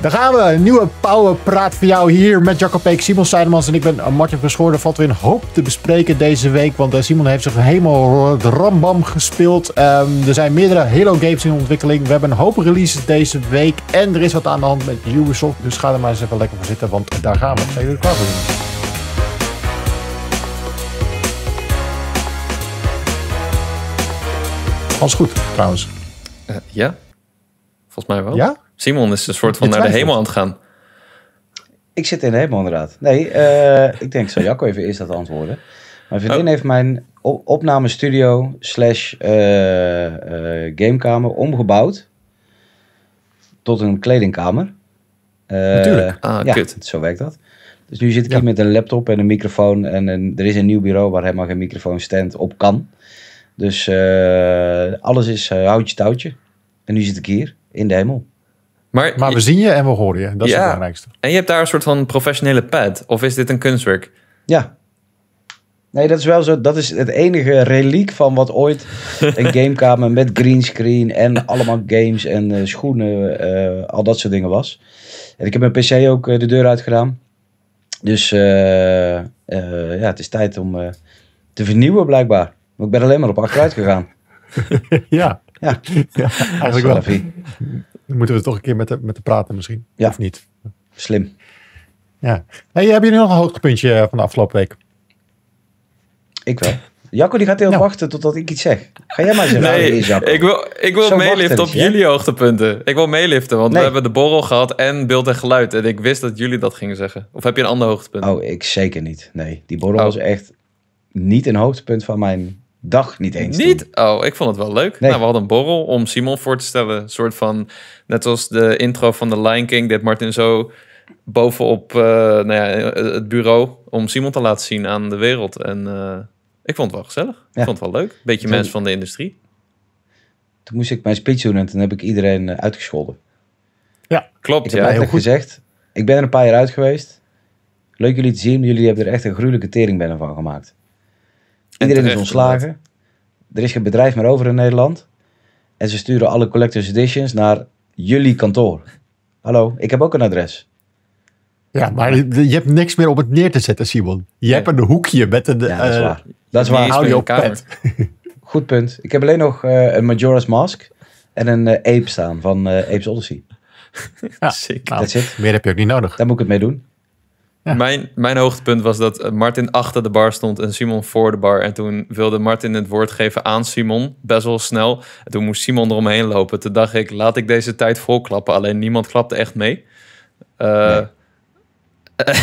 Daar gaan we. Een nieuwe Power Praat voor jou hier met Jacob Peek, Simon Seidemans en ik ben eh, Martin Verschoor. Er valt weer een hoop te bespreken deze week, want eh, Simon heeft zich helemaal rambam gespeeld. Ehm, er zijn meerdere Halo games in ontwikkeling. We hebben een hoop releases deze week en er is wat aan de hand met Ubisoft. Dus ga er maar eens even lekker voor zitten, want eh, daar gaan we. Zijn jullie klaar voor? Doen? Alles goed, trouwens. ja, volgens mij wel. Ja? Simon is een soort van naar de hemel aan het gaan. Ik zit in de hemel inderdaad. Nee, eh, ik denk, zal Jacco even eerst dat antwoorden. Mijn vriendin oh. heeft mijn opnamestudio slash uh, uh, gamekamer omgebouwd tot een kledingkamer. Natuurlijk. Ah, kut. zo werkt dat. Dus nu zit ik hier met een laptop en een microfoon. En er is een nieuw bureau waar helemaal geen microfoonstand op kan. Dus alles is houtje touwtje. En nu zit ik hier in de hemel. Maar, maar we zien je en we horen je. Dat is het belangrijkste. En je hebt daar een soort van professionele pad. Of is dit een kunstwerk? Ja. Nee, dat is wel zo. Dat is het enige reliek van wat ooit een gamekamer met greenscreen en allemaal games en eh, schoenen, eh, al dat soort dingen was. En ik heb mijn PC ook eh, de deur uit gedaan. Dus ja, het is tijd om te vernieuwen blijkbaar. Maar ik ben alleen maar op achteruit gegaan. ja. ja. ja, eigenlijk wel moeten we toch een keer met de, met de praten misschien. Ja. Of niet. Slim. Ja. Hey, je nu nog een hoogtepuntje eh, van de afgelopen week? Ik wel. Jacco die gaat heel nou. wachten totdat ik iets zeg. Ga jij maar zeggen? nee, Ik wil, ik wil meeliften op jullie hoogtepunten. Ik wil meeliften, want we hebben de borrel gehad en beeld en geluid. En ik wist dat jullie dat gingen zeggen. Of heb je een ander hoogtepunt? Oh, ik zeker niet. Nee, die borrel oh. was echt niet een hoogtepunt van mijn dag niet eens. Niet? Oh, ik vond het wel leuk. Nou, we hadden een borrel om Simon voor te stellen. Een soort van, net als de intro van The Lion King, dit Martin zo bovenop uh, nou ja, het bureau om Simon te laten zien aan de wereld. En eh, ik vond het wel gezellig. Ik vond het wel leuk. Beetje mensen van de industrie. Toen moest ik mijn speech doen en toen heb ik iedereen eh, uitgescholden. Ja, klopt. Ik heb heel goed. gezegd, ik ben er een paar jaar uit geweest. Leuk jullie te zien. Jullie hebben er echt een gruwelijke tering van gemaakt. Iedereen is ontslagen. Er is geen bedrijf meer over in Nederland. En ze sturen alle collectors editions naar jullie kantoor. Hallo, ik heb ook een adres. Ja, maar je hebt niks meer om het neer te zetten, Simon. Je hebt een hoekje met een. Ja, dat is eh, waar. dat is waar. Audio Goed punt. Ik heb alleen nog eh, een Majora's Mask en een uh, Ape staan van Apes Odyssey. Ja, Sick. Nou, Meer heb je ook niet nodig. Daar moet ik het mee doen. Mijn, mijn hoogtepunt was dat eh, Martin achter de bar stond en Simon voor de bar. En toen wilde Martin het woord geven aan Simon, best wel snel. En toen moest Simon eromheen lopen. Toen dacht ik, laat ik deze tijd volklappen. Alleen niemand klapte echt mee. Eh,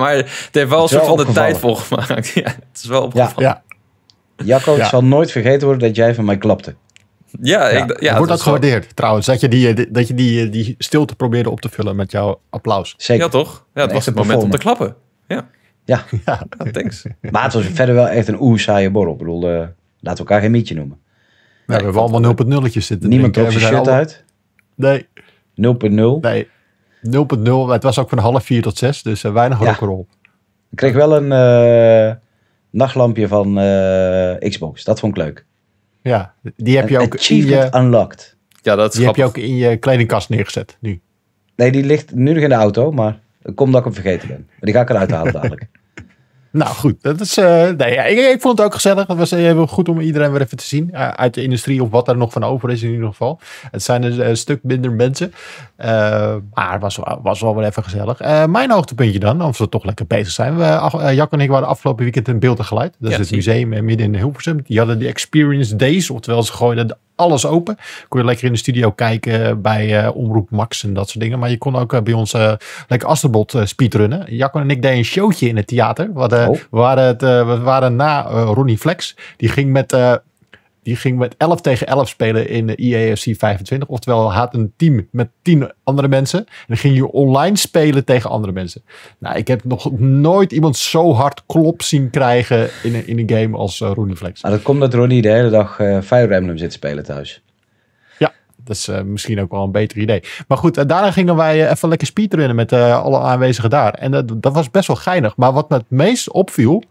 maar het heeft wel een soort van de tijd volgemaakt. ja, het is wel opgevallen. Ja, ja. Jacco, het zal nooit vergeten worden dat jij van mij klapte. Ja, ja. Ik, wordt dat gewaardeerd trouwens? Dat je, die, eh, dat je die, eh, die stilte probeerde op te vullen met jouw applaus. Zeker. Ja, toch? Ja, het was het moment om te klappen. Ja. Ja. ja. thanks. maar het was verder wel echt een oeh saaie borrel. Ik bedoel, eh, laten we elkaar geen mietje noemen. we hebben allemaal 0.0 zitten. Niemand trok er shirt uit? Nee. 0.0? Nee. 0.0. Het was ook van half vier tot 6, dus weinig ja. rock'n'roll. Ik kreeg wel een nachtlampje van Xbox. Dat vond ik leuk. Ja, die heb je ook Achievement in je... Unlocked. Ja, dat heb je ook in je kledingkast neergezet nu. Nee, die ligt nu nog in de auto, maar komt dat ik hem vergeten ben. Maar die ga ik eruit halen dadelijk. Nou goed, dat is, eh, nee, ja, ik, vond het ook gezellig. Het was eh, goed om iedereen weer even te zien. Eh, uit de industrie of wat er nog van over is in ieder geval. Het zijn dus, een stuk minder mensen. maar het was, was wel weer even gezellig. mijn hoogtepuntje dan, of we toch lekker bezig zijn. We, Jack en ik waren afgelopen weekend in beeld en Dat is het museum midden in Hilversum. Die hadden de Experience Days. Oftewel, ze gooiden alles open. Kon je lekker in de studio kijken bij eh, Omroep Max en dat soort dingen. Maar je kon ook eh, bij ons eh, lekker Asterbot speedrunnen. Jacco en ik deden een showtje in het theater. Wat, oh. we, waren we waren na Ronnie Flex. Die ging met die ging met 11 tegen 11 spelen in de IAFC e 25. Oftewel, had een team met 10 andere mensen. En dan ging je online spelen tegen andere mensen. Nou, ik heb nog nooit iemand zo hard klop zien krijgen in een, in een game als eh, Ronnie Flex. Maar nou, dat komt dat Ronnie de hele dag uh, eh, Fire Emblem zit te spelen thuis. Ja, dat is eh, misschien ook wel een beter idee. Maar goed, daarna gingen wij even lekker speedrunnen met alle aanwezigen daar. En dat was best wel geinig. Maar wat me het meest opviel...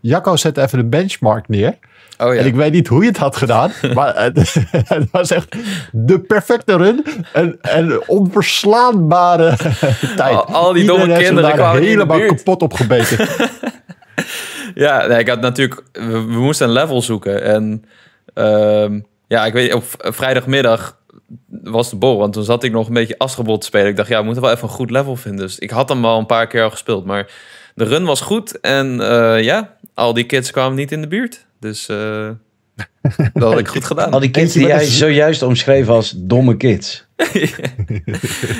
Jacco zette even de benchmark neer... Oh, ja. En ik weet niet hoe je het had gedaan, maar het, was echt de perfecte run. En, onverslaanbare tijd. Al, die domme kinderen kwamen helemaal kapot opgebeten. ja, nee, ik had natuurlijk, we, moesten een level zoeken. En ehm, ja, ik weet, op vrijdagmiddag was de bol, want toen zat ik nog een beetje Asgebot te spelen. Ik dacht, ja, we moeten wel even een goed level vinden. Dus ik had hem al een paar keer al gespeeld, maar de run was goed. En eh, ja, al die kids kwamen niet in de buurt. Dus eh, dat had ik goed gedaan. Al die kids die jij zojuist omschreef als domme kids.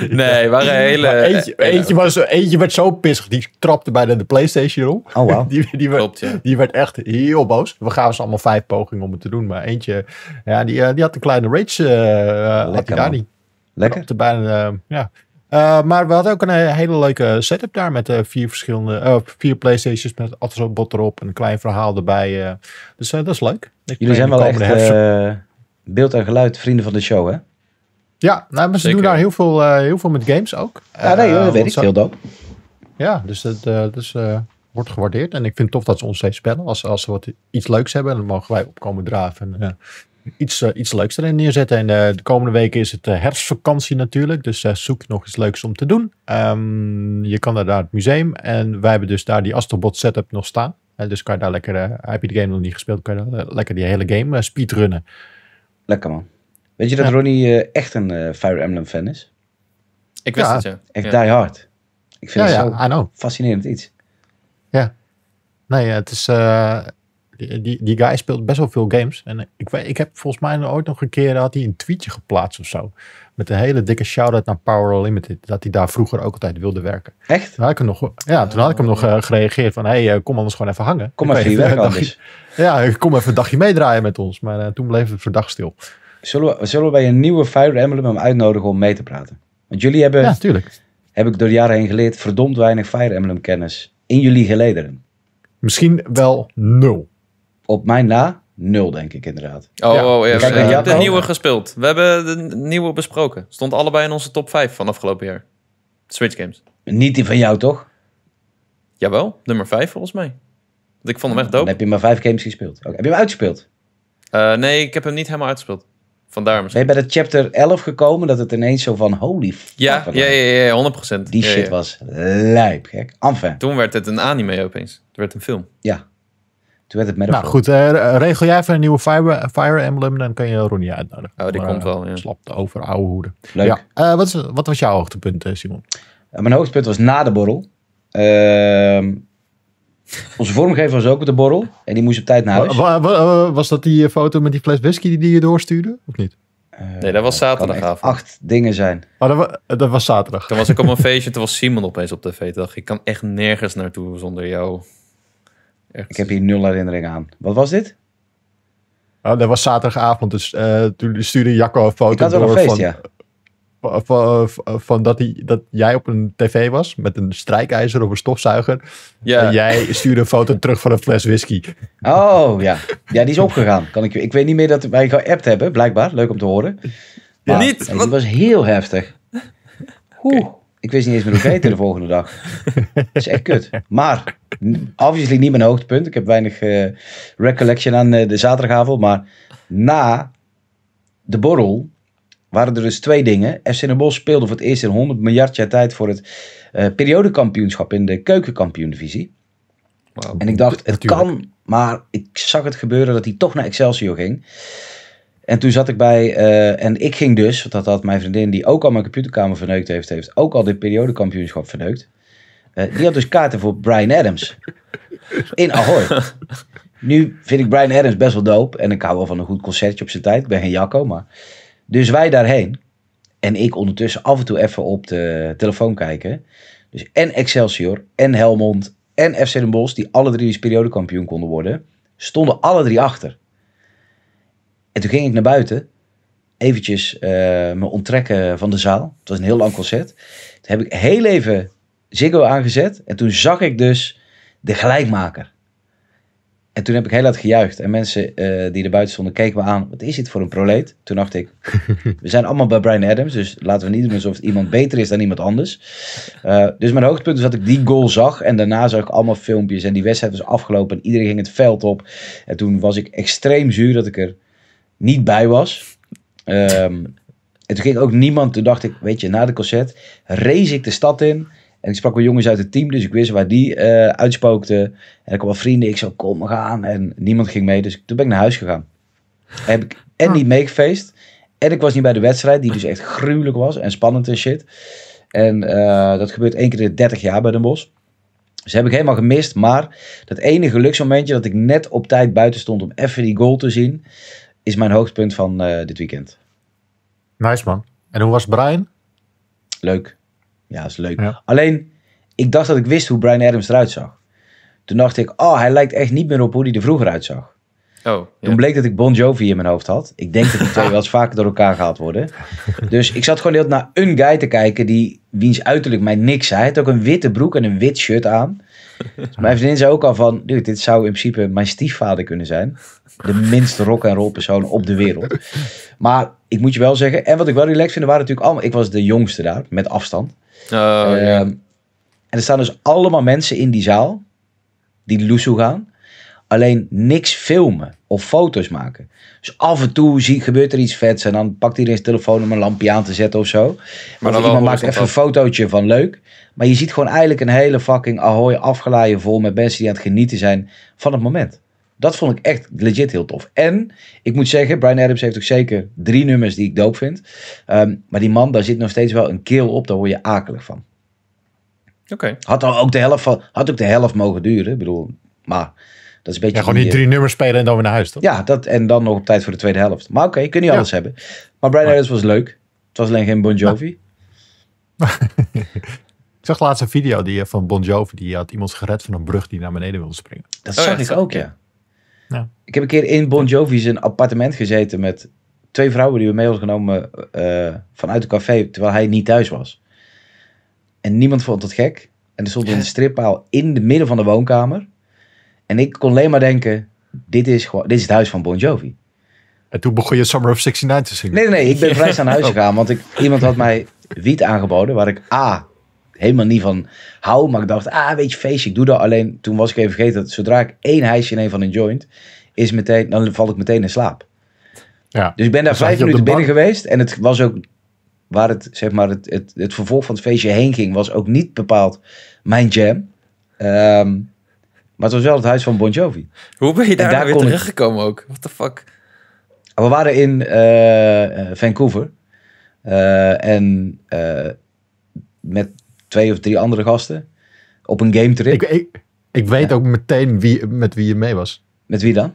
nee, waren hele... Eentje, eentje, was, eentje werd zo pissig, die trapte bijna de Playstation om. Oh, wow. die, die, werd, die werd echt heel boos. We gaven ze allemaal vijf pogingen om het te doen. Maar eentje, ja, die, eh, die had een kleine rage. Uh, Lekker, had daar niet. Lekker. Te bijna, ja. Eh, maar we hadden ook een eh, hele leuke setup daar met eh, vier verschillende, vier Playstations met Atlas-bot erop en een klein verhaal erbij. dus dat is leuk. Jullie zijn wel echt beeld en geluid vrienden van de show, hè? Ja, nou, maar ze doen daar heel veel, heel veel met games ook. Ja, nee, dat weet ik. Heel Ja, dus dat wordt gewaardeerd. En ik vind het tof dat ze ons steeds bellen. Als, als ze wat, iets leuks hebben, dan mogen wij opkomen draven. En, iets, eh, iets leuks erin neerzetten. En eh, de komende weken is het eh, herfstvakantie natuurlijk. Dus zoek nog iets leuks om te doen. Ehm, je kan daar naar het museum. En wij hebben dus daar die Astrobot setup nog staan. dus kan je daar lekker, heb je de game nog niet gespeeld, kan je daar lekker die hele game speedrunnen. Lekker man. Weet je dat ja. Ronnie echt een Fire Emblem fan is? Ik wist het, zo. Echt die hard. Ik vind het zo fascinerend iets. Ja. Nee, het is... Die, die, guy speelt best wel veel games. En ik, ik heb volgens mij ooit nog een keer had hij een tweetje geplaatst of zo. Met een hele dikke shout-out naar Power Limited. Dat hij daar vroeger ook altijd wilde werken. Echt? Toen had ik hem nog, ja, toen had ik hem nog eh, gereageerd van... hé, hey, eh, kom anders gewoon even hangen. Kom even hier eh, werken dagje, Ja, kom even een dagje meedraaien met ons. Maar toen bleef het verdacht stil. Zullen we, we bij een nieuwe Fire Emblem hem uitnodigen om mee te praten? Want jullie hebben... Ja, tuurlijk. Heb ik door de jaren heen geleerd... verdomd weinig Fire Emblem kennis in jullie gelederen. Misschien wel nul op mijn na nul, denk ik inderdaad. Oh, ja. Oh, ik heb de nieuwe gespeeld. We hebben de nieuwe besproken. Stond allebei in onze top 5 van afgelopen jaar. Switch games. Niet die van jou, toch? Jawel, nummer 5 volgens mij. ik vond hem echt dope. Dan heb je maar vijf games gespeeld. Heb je hem uitgespeeld? Eh, nee, ik heb hem niet helemaal uitgespeeld. Vandaar misschien. Ben je bij de chapter 11 gekomen dat het ineens zo van holy fuck. Ja, ja, ja, ja, 100%. Die shit was lijp, gek. Enfin. Toen werd het een anime opeens. Het werd een film. Ja, toen het Nou goed, uh, regel jij even een nieuwe Fire, Fire Emblem, dan kan je Ronnie uitnodigen. Oh, die komt wel, eh, ja. Slap over oude hoeden. Leuk. Ja. Eh, wat, is, wat, was jouw hoogtepunt, Simon? mijn hoogtepunt was na de borrel. Ehm, onze vormgever was ook op de borrel en die moest op tijd naar huis. was dat die foto met die fles whisky die, die je doorstuurde, of niet? nee, dat was zaterdagavond. Acht dingen zijn. dat, was, dat was zaterdag. Toen was ik op een feestje, toen was Simon opeens op tv. Toen dacht ik, ik kan echt nergens naartoe zonder jou. Ik heb hier nul herinnering aan. Wat was dit? Oh, dat was zaterdagavond, dus uh, toen stuurde Jacco een foto door een feest, van, ja. Eh, van, dat, hij, dat jij op een tv was met een strijkijzer of een stofzuiger. Ja. En jij stuurde een foto terug van een fles whisky. Oh ja, ja die is opgegaan. Kan ik, ik weet niet meer dat wij geappt hebben, blijkbaar. Leuk om te horen. Maar, niet, want... was heel heftig. Oeh. Ik wist niet eens meer hoe het de volgende dag. Dat is echt kut. Maar, obviously niet mijn hoogtepunt. Ik heb weinig eh, recollection aan eh, de zaterdagavond. Maar na de borrel waren er dus twee dingen. FC Den speelde voor het eerst in 100 miljard jaar tijd... voor het uh, periodekampioenschap in de keukenkampioendivisie. Wow, en ik dacht, het kan, maar ik zag het gebeuren dat hij toch naar Excelsior ging. En toen zat ik bij, eh, en ik ging dus, want dat had mijn vriendin die ook al mijn computerkamer verneukt heeft, heeft ook al dit periodekampioenschap verneukt. Eh, die had dus kaarten voor Brian Adams. In Ahoy. Nu vind ik Brian Adams best wel doop. En ik hou wel van een goed concertje op zijn tijd. Ik ben geen Jacco, maar. Dus wij daarheen. En ik ondertussen af en toe even op de telefoon kijken. Dus en Excelsior, en Helmond, en FC Den Bosch, die alle drie eens dus periodekampioen konden worden, stonden alle drie achter. En toen ging ik naar buiten. Eventjes eh, me onttrekken van de zaal. Het was een heel lang concert. Toen heb ik heel even Ziggo aangezet. En toen zag ik dus de gelijkmaker. En toen heb ik heel hard gejuicht. En mensen eh, die er buiten stonden keken me aan. Wat is dit voor een proleet? Toen dacht ik, we zijn allemaal bij Brian Adams. Dus laten we niet doen alsof iemand beter is dan iemand anders. Eh, dus mijn hoogtepunt was dat ik die goal zag. En daarna zag ik allemaal filmpjes. En die wedstrijd was afgelopen. En iedereen ging het veld op. En toen was ik extreem zuur dat ik er niet bij was. Um, en toen ging ook niemand. Toen dacht ik, weet je, na de concert race ik de stad in. En ik sprak wel jongens uit het team, dus ik wist waar die uh, En ik had wel vrienden, ik zou kom gaan. En niemand ging mee, dus toen ben ik naar huis gegaan. En heb ik en niet meegefeest. En ik was niet bij de wedstrijd, die dus echt gruwelijk was en spannend en shit. En eh, dat gebeurt één keer in de 30 jaar bij Den Bos. Dus heb ik helemaal gemist. Maar dat ene geluksmomentje dat ik net op tijd buiten stond om even die goal te zien is mijn hoogtepunt van eh, dit weekend. Nice man. En hoe was Brian? Leuk. Ja, is leuk. Alleen, ik dacht dat ik wist hoe Brian Adams eruit zag. Toen dacht ik, oh, hij lijkt echt niet meer op hoe hij er vroeger uitzag. Oh, Toen bleek dat ik Bon Jovi in mijn hoofd had. Ik denk dat die twee wel eens vaker door elkaar gehaald worden. Dus ik zat gewoon heel naar een guy te kijken die wiens uiterlijk mij niks zei. Hij had ook een witte broek en een wit shirt aan. Dus mijn vriendin zei ook al van, dit zou in principe mijn stiefvader kunnen zijn. De minst rock en roll persoon op de wereld. Maar ik moet je wel zeggen, en wat ik wel relaxed vind, waren natuurlijk allemaal, ik was de jongste daar, met afstand. Oh, ehm, en er staan dus allemaal mensen in die zaal, die loesoe gaan. Alleen niks filmen of foto's maken. Dus af en toe gebeurt er iets vets. En dan pakt iedereen zijn telefoon om een lampje aan te zetten of zo. Maar of iemand maakt even een fotootje van leuk. Maar je ziet gewoon eigenlijk een hele fucking Ahoy afgeleide vol met mensen die aan het genieten zijn van het moment. Dat vond ik echt legit heel tof. En ik moet zeggen, Brian Adams heeft ook zeker drie nummers die ik doop vind. Ehm, maar die man, daar zit nog steeds wel een keel op, daar hoor je akelig van. Oké. Okay. Had, ook de helft van, had ook de helft mogen duren. Ik bedoel, maar dat is een beetje. Ja, gewoon niet drie eh, nummers spelen en dan weer naar huis, toch? Ja, dat, en dan nog op tijd voor de tweede helft. Maar oké, kun je alles hebben. Maar Brian Adams was leuk. Het was alleen geen Bon Jovi. Ik zag laatst een video die, eh, van Bon Jovi. Die had iemand gered van een brug die naar beneden wilde springen. Dat oh, zag ik ook, ja. Ik heb een keer in Bon Jovi zijn appartement gezeten met twee vrouwen die we mee hadden genomen eh, vanuit het café. Terwijl hij niet thuis was. En niemand vond het gek. En er stond een strippaal in het midden van de woonkamer. En ik kon alleen maar denken, dit is, gewoon, dit is het huis van Bon Jovi. En toen begon je Summer of 69 te zingen. Nee, nee, nee ik ben vrij aan huis oh. gegaan. Want ik, iemand had mij wiet aangeboden waar ik A, helemaal niet van hou. Maar ik dacht, ah, weet je, feestje, ik doe dat. Alleen toen was ik even vergeten dat zodra ik één hijsje neem van een joint, is meteen, dan val ik meteen in slaap. Ja. Dus ik ben daar vijf minuten binnen geweest. En het was ook waar het, zeg maar, het, het, het, vervolg van het feestje heen ging, was ook niet bepaald mijn jam. Ehm, maar het was wel het huis van Bon Jovi. Hoe ben je daar, nou weer teruggekomen ook? What the fuck? Ah, we waren in eh, eh, Vancouver. Eh, en met twee of drie andere gasten op een game trip. Ik, ik, weet ook meteen wie, met wie je mee was. Met wie dan?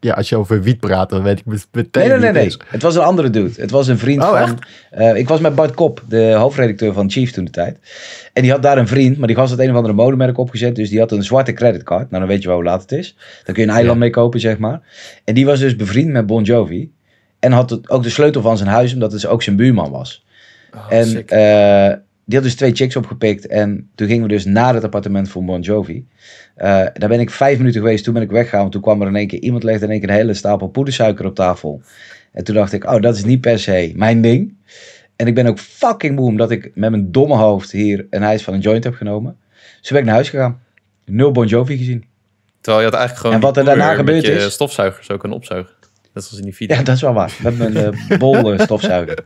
Ja, als je over wiet praat, dan weet ik meteen. Nee, nee, nee. Het, nee. het was een andere dude. Het was een vriend oh, van. Uh, ik was met Bart Kop, de hoofdredacteur van Chief toen de tijd. En die had daar een vriend, maar die gast had een of andere modemerk opgezet. Dus die had een zwarte creditcard. Nou, dan weet je wel hoe laat het is. Dan kun je een eiland ja. mee kopen, zeg maar. En die was dus bevriend met Bon Jovi. En had ook de sleutel van zijn huis, omdat het dus ook zijn buurman was. Oh, en eh, die had dus twee chicks opgepikt. En toen gingen we dus naar het appartement van Bon Jovi. Eh, daar ben ik vijf minuten geweest. Toen ben ik weggegaan. toen kwam er in één keer iemand legde in één keer een hele stapel poedersuiker op tafel. En toen dacht ik, oh, dat is niet per se mijn ding. En ik ben ook fucking moe dat ik met mijn domme hoofd hier een ijs van een joint heb genomen. Dus ben ik naar huis gegaan. Nul Bon Jovi gezien. Terwijl je had eigenlijk gewoon. En wat er daarna gebeurd is. Stofzuigers ook kunnen opzuigen. Dat was in die video. Ja, dat is wel waar. Met mijn eh, uh, bol stofzuiger.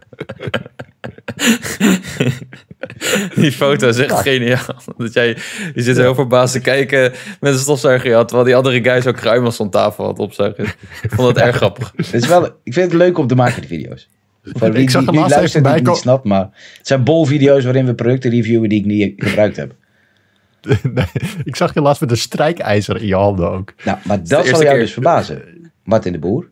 die foto is echt geniaal. Dat jij, je zit heel verbaasd te kijken met een stofzuiger had, terwijl die andere guy zo kruimels van tafel had opzuigen. Ik vond dat erg grappig. Het is wel, ik vind het leuk om te maken, die video's. Van, ik zag hem Ik niet snap, maar het zijn bol video's waarin we producten reviewen die ik niet gebruikt heb. ik zag je laatst met een strijkijzer in je handen ook. Nou, maar dat, zal jou dus verbazen. Martin de Boer.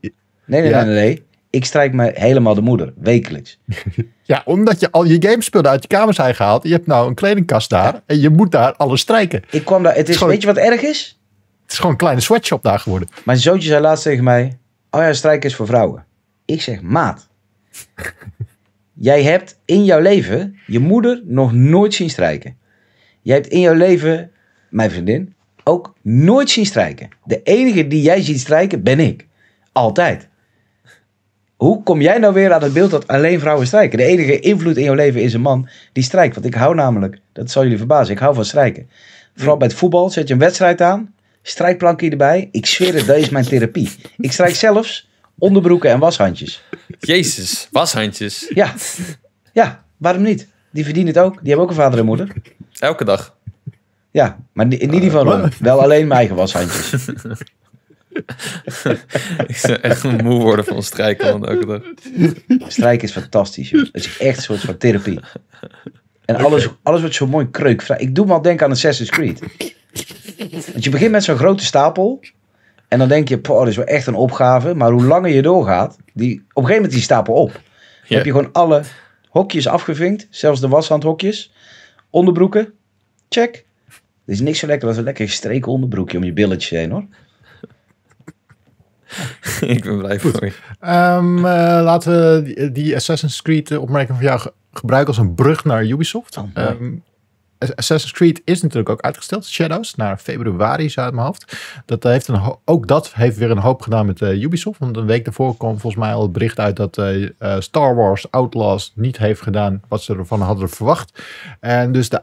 Nee, nee, nee, nee ik strijk me helemaal de moeder, wekelijks. Ja, omdat je al je gamespullen uit je kamer zijn gehaald. Je hebt nou een kledingkast daar en je moet daar alles strijken. Ik kwam daar, het is, weet je wat erg is? Het is gewoon een kleine sweatshop daar geworden. Mijn zoontje zei laatst tegen mij, oh ja, strijken is voor vrouwen. Ik zeg, maat, jij hebt in jouw leven je moeder nog nooit zien strijken. Jij hebt in jouw leven, mijn vriendin, ook nooit zien strijken. De enige die jij ziet strijken ben ik. Altijd. Hoe kom jij nou weer aan het beeld dat alleen vrouwen strijken? De enige invloed in jouw leven is een man die strijkt. Want ik hou namelijk, dat zal jullie verbazen, ik hou van strijken. Vooral bij het voetbal, zet je een wedstrijd aan, strijkplankje erbij. Ik zweer het, dat is mijn therapie. Ik strijk zelfs onderbroeken en washandjes. Jezus, washandjes. Ja, ja waarom niet? Die verdienen het ook. Die hebben ook een vader en moeder. Elke dag. Ja, maar in ieder ah. geval Wel alleen mijn eigen washandjes. ik zou echt moe worden van strijken Strijken is fantastisch. Joh. Het is echt een soort van therapie. En alles, alles wordt zo mooi kreukvrij. Ik doe maar al denken aan Assassin's Creed. Want je begint met zo'n grote stapel. En dan denk je, poh, dat is wel echt een opgave. Maar hoe langer je doorgaat, die, op een gegeven moment die stapel op. Dan heb je gewoon alle hokjes afgevinkt. Zelfs de washandhokjes. Onderbroeken. Check. Er is niks zo lekker als een lekker gestreken onderbroekje om je billetje heen hoor. ik ben blij voor je. Ehm, eh, laten we die Assassin's Creed eh, opmerking van jou gebruiken als een brug naar Ubisoft. Oh, ehm, Assassin's Creed is natuurlijk ook uitgesteld. Shadows naar februari, zou uit mijn hoofd. Dat eh, heeft ook dat heeft weer een hoop gedaan met Ubisoft. Want een week daarvoor kwam volgens mij al het bericht uit dat Star Wars Outlaws niet heeft gedaan wat ze ervan hadden verwacht. En dus de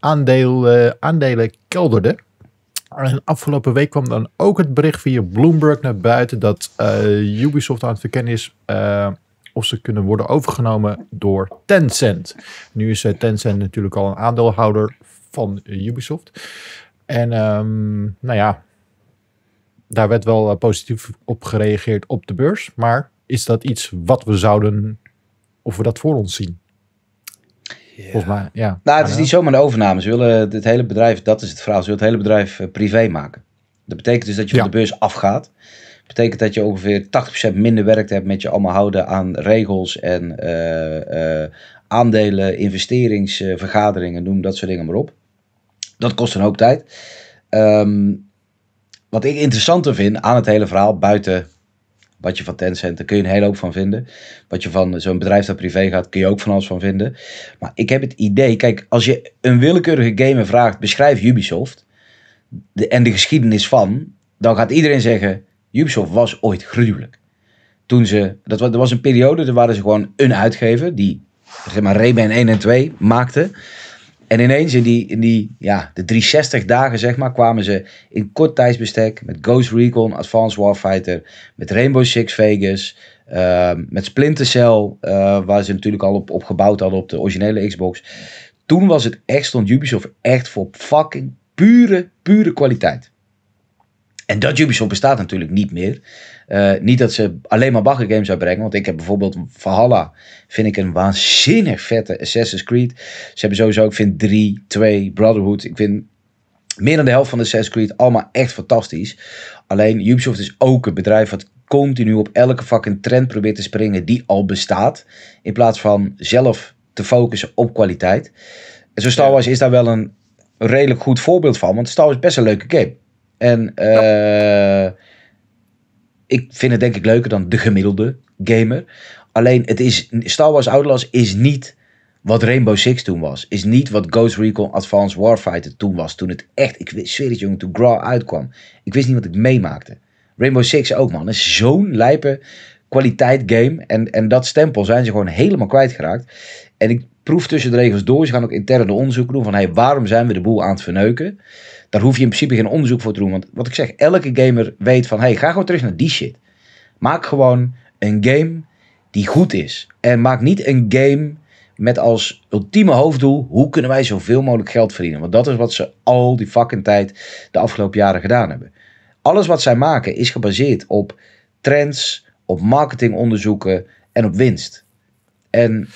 aandeel, aandelen kelderden. En afgelopen week kwam dan ook het bericht via Bloomberg naar buiten dat eh, Ubisoft aan het verkennen is eh, of ze kunnen worden overgenomen door Tencent. Nu is eh, Tencent natuurlijk al een aandeelhouder van Ubisoft. En ehm, nou ja, daar werd wel positief op gereageerd op de beurs. Maar is dat iets wat we zouden, of we dat voor ons zien? Volgens mij, ja. Nou, het is niet zomaar de overname. Ze willen het hele bedrijf, dat is het verhaal, ze willen het hele bedrijf eh, privé maken. Dat betekent dus dat je van de beurs afgaat. Dat betekent dat je ongeveer 80% minder werk hebt met je allemaal houden aan regels en eh, eh, aandelen, investeringsvergaderingen, noem dat soort dingen maar op. Dat kost een hoop tijd. Ehm, wat ik interessanter vind aan het hele verhaal, buiten wat je van Tencent, daar kun je een hele hoop van vinden. Wat je van eh, zo'n bedrijf dat privé gaat, kun je ook van alles van vinden. Maar ik heb het idee, kijk, als je een willekeurige gamer vraagt, beschrijf Ubisoft de, en de geschiedenis van, dan gaat iedereen zeggen, Ubisoft was ooit gruwelijk. Toen ze, dat was, er was een periode, daar waren ze gewoon een uitgever die zeg maar Rayman 1 en 2 maakte. En ineens in die, in die ja, de 360 dagen, zeg maar, kwamen ze in kort tijdsbestek met Ghost Recon, Advanced Warfighter, met Rainbow Six Vegas, ehm, met Splinter Cell, eh, waar ze natuurlijk al op, op gebouwd hadden op de originele Xbox. Toen was het echt, stond Ubisoft echt voor fucking pure, pure kwaliteit. En dat Ubisoft bestaat natuurlijk niet meer. Eh, niet dat ze alleen maar bagger games uitbrengen. Want ik heb bijvoorbeeld Valhalla. Vind ik een waanzinnig vette Assassin's Creed. Ze hebben sowieso, ik vind 3, 2, Brotherhood. Ik vind meer dan de helft van de Assassin's Creed allemaal echt fantastisch. Alleen Ubisoft is ook een bedrijf wat continu op elke fucking trend probeert te springen die al bestaat. In plaats van zelf te focussen op kwaliteit. En zo Star Wars is daar wel een redelijk goed voorbeeld van. Want Star Wars is best een leuke game. En uh, ik vind het denk ik leuker dan de gemiddelde gamer. Alleen het is, Star Wars Outlaws is niet wat Rainbow Six toen was. Is niet wat Ghost Recon Advanced Warfighter toen was. Toen het echt, ik zweer het jongen, toen Gra uitkwam. Ik wist niet wat ik meemaakte. Rainbow Six ook man, is zo'n lijpe kwaliteit game. En, en dat stempel zijn ze gewoon helemaal kwijtgeraakt. En ik proef tussen de regels door. Ze gaan ook interne onderzoek doen van hey, waarom zijn we de boel aan het verneuken. Daar hoef je in principe geen onderzoek voor te doen. Want wat ik zeg, elke gamer weet van... Hey, ga gewoon terug naar die shit. Maak gewoon een game die goed is. En maak niet een game met als ultieme hoofddoel... hoe kunnen wij zoveel mogelijk geld verdienen. Want dat is wat ze al die fucking tijd de afgelopen jaren gedaan hebben. Alles wat zij maken is gebaseerd op trends, op marketingonderzoeken en op winst. En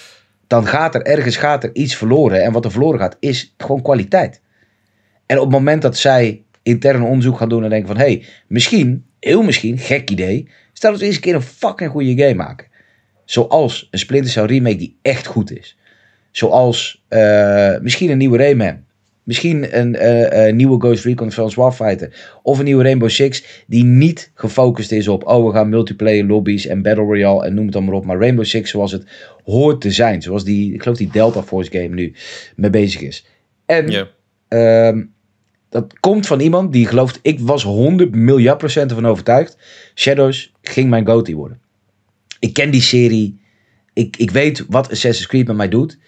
dan gaat er ergens gaat er iets verloren. En wat er verloren gaat is gewoon kwaliteit. En op het moment dat zij intern onderzoek gaan doen en denken van... hé, hey, misschien, heel misschien, gek idee... stel dat we eens een keer een fucking goede game maken. Zoals een Splinter Cell remake die echt goed is. Zoals eh, misschien een nieuwe Rayman. Misschien een eh, eh, nieuwe Ghost Recon France Warfighter. Of een nieuwe Rainbow Six die niet gefocust is op... oh, we gaan multiplayer lobbies en Battle Royale en noem het dan maar op. Maar Rainbow Six zoals het hoort te zijn. Zoals die, ik geloof die Delta Force game nu mee bezig is. En... Yeah. Dat komt van iemand die gelooft, ik was 100 miljard procent ervan overtuigd. Shadows ging mijn goatee worden. Ik ken die serie. Ik, ik weet wat Assassin's Creed met mij doet.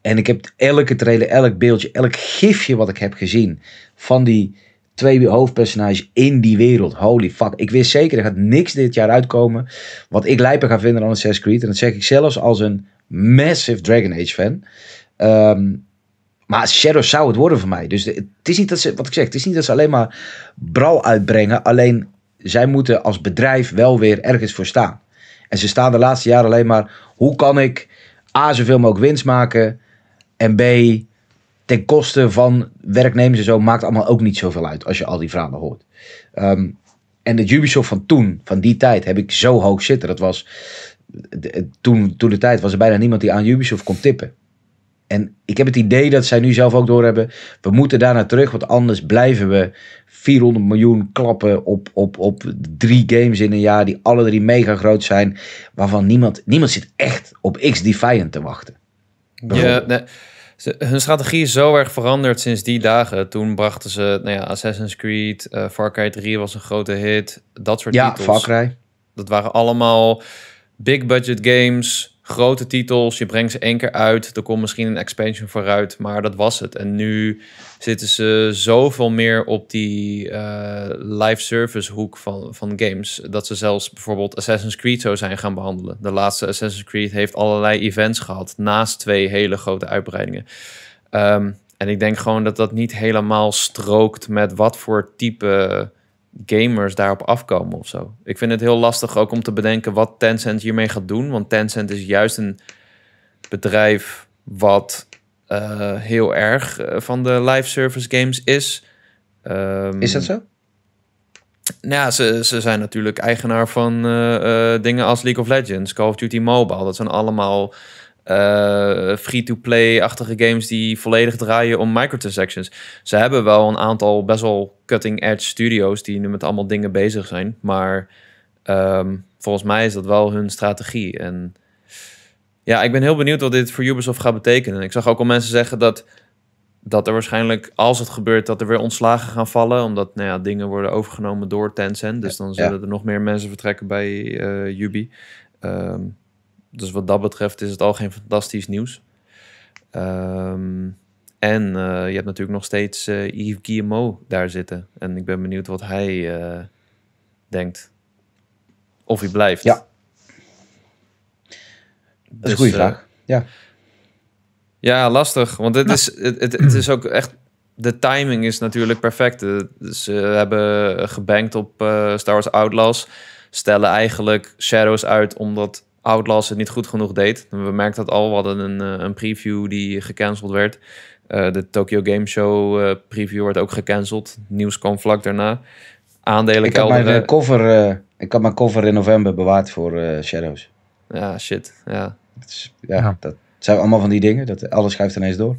En ik heb elke trailer, elk beeldje, elk gifje wat ik heb gezien van die twee hoofdpersonages in die wereld. Holy fuck. Ik wist zeker, er gaat niks dit jaar uitkomen wat ik lijper ga vinden dan Assassin's Creed. En dat zeg ik zelfs als een massive Dragon Age fan. Um, maar Shadow zou het worden voor mij. Dus het is niet dat ze, wat ik zeg, het is niet dat ze alleen maar Bral uitbrengen. Alleen zij moeten als bedrijf wel weer ergens voor staan. En ze staan de laatste jaren alleen maar, hoe kan ik A, zoveel mogelijk winst maken. En B, ten koste van werknemers en zo, maakt allemaal ook niet zoveel uit als je al die verhalen hoort. Ehm, en de Ubisoft van toen, van die tijd, heb ik zo hoog zitten. Dat was, toen, toen de tijd was er bijna niemand die aan Ubisoft kon tippen. En ik heb het idee dat zij nu zelf ook doorhebben. We moeten daarna terug, want anders blijven we 400 miljoen klappen op, op, op drie games in een jaar. Die alle drie mega groot zijn. Waarvan niemand, niemand zit echt op X-Defiant te wachten. Ja, Hun strategie is zo erg veranderd sinds die dagen. Toen brachten ze nou ja, Assassin's Creed, uh, Far Cry 3 was een grote hit. Dat soort ja, titels. Ja, Far Cry. Dat waren allemaal big budget games grote titels. Je brengt ze één keer uit. Er komt misschien een expansion vooruit, maar dat was het. En nu zitten ze zoveel meer op die uh, live service hoek van, van games. Dat ze zelfs bijvoorbeeld Assassin's Creed zo zijn gaan behandelen. De laatste Assassin's Creed heeft allerlei events gehad. Naast twee hele grote uitbreidingen. Ehm, en ik denk gewoon dat dat niet helemaal strookt met wat voor type gamers daarop afkomen of zo. Ik vind het heel lastig ook om te bedenken wat Tencent hiermee gaat doen. Want Tencent is juist een bedrijf wat eh, heel erg eh, van de live service games is. Ehm, is dat zo? Nou ze, ze zijn natuurlijk eigenaar van eh, dingen als League of Legends, Call of Duty Mobile. Dat zijn allemaal eh, free-to-play-achtige games die volledig draaien om microtransactions. Ze hebben wel een aantal best wel cutting-edge studio's die nu met allemaal dingen bezig zijn. Maar ehm, volgens mij is dat wel hun strategie. En ja, ik ben heel benieuwd wat dit voor Ubisoft gaat betekenen. Ik zag ook al mensen zeggen dat, dat er waarschijnlijk, als het gebeurt, dat er weer ontslagen gaan vallen. Omdat nou ja, dingen worden overgenomen door Tencent. Dus dan zullen er nog meer mensen vertrekken bij uh, Ubi. Ehm, dus wat dat betreft is het al geen fantastisch nieuws. Ehm, en eh, je hebt natuurlijk nog steeds uh, Yves Guillemot daar zitten. En ik ben benieuwd wat hij eh, denkt. Of hij blijft. Ja. dat is een dus, goede vraag. ja. Ja, lastig. Want het, is, het, het, is ook echt... De timing is natuurlijk perfect. Ze dus, hebben gebankt op Star Wars Outlaws. Stellen eigenlijk Shadows uit omdat Outlast het niet goed genoeg deed. We merkten dat al. We hadden een, eh, een preview die gecanceld werd. Eh, de Tokyo Game Show eh, preview werd ook gecanceld. Nieuws kwam vlak daarna. Aandelen ik had, mijn cover, ik had mijn cover in november bewaard voor Shadows. Ja, shit. Ja. is, ja, dat zijn allemaal van die dingen. Dat, alles schuift ineens door.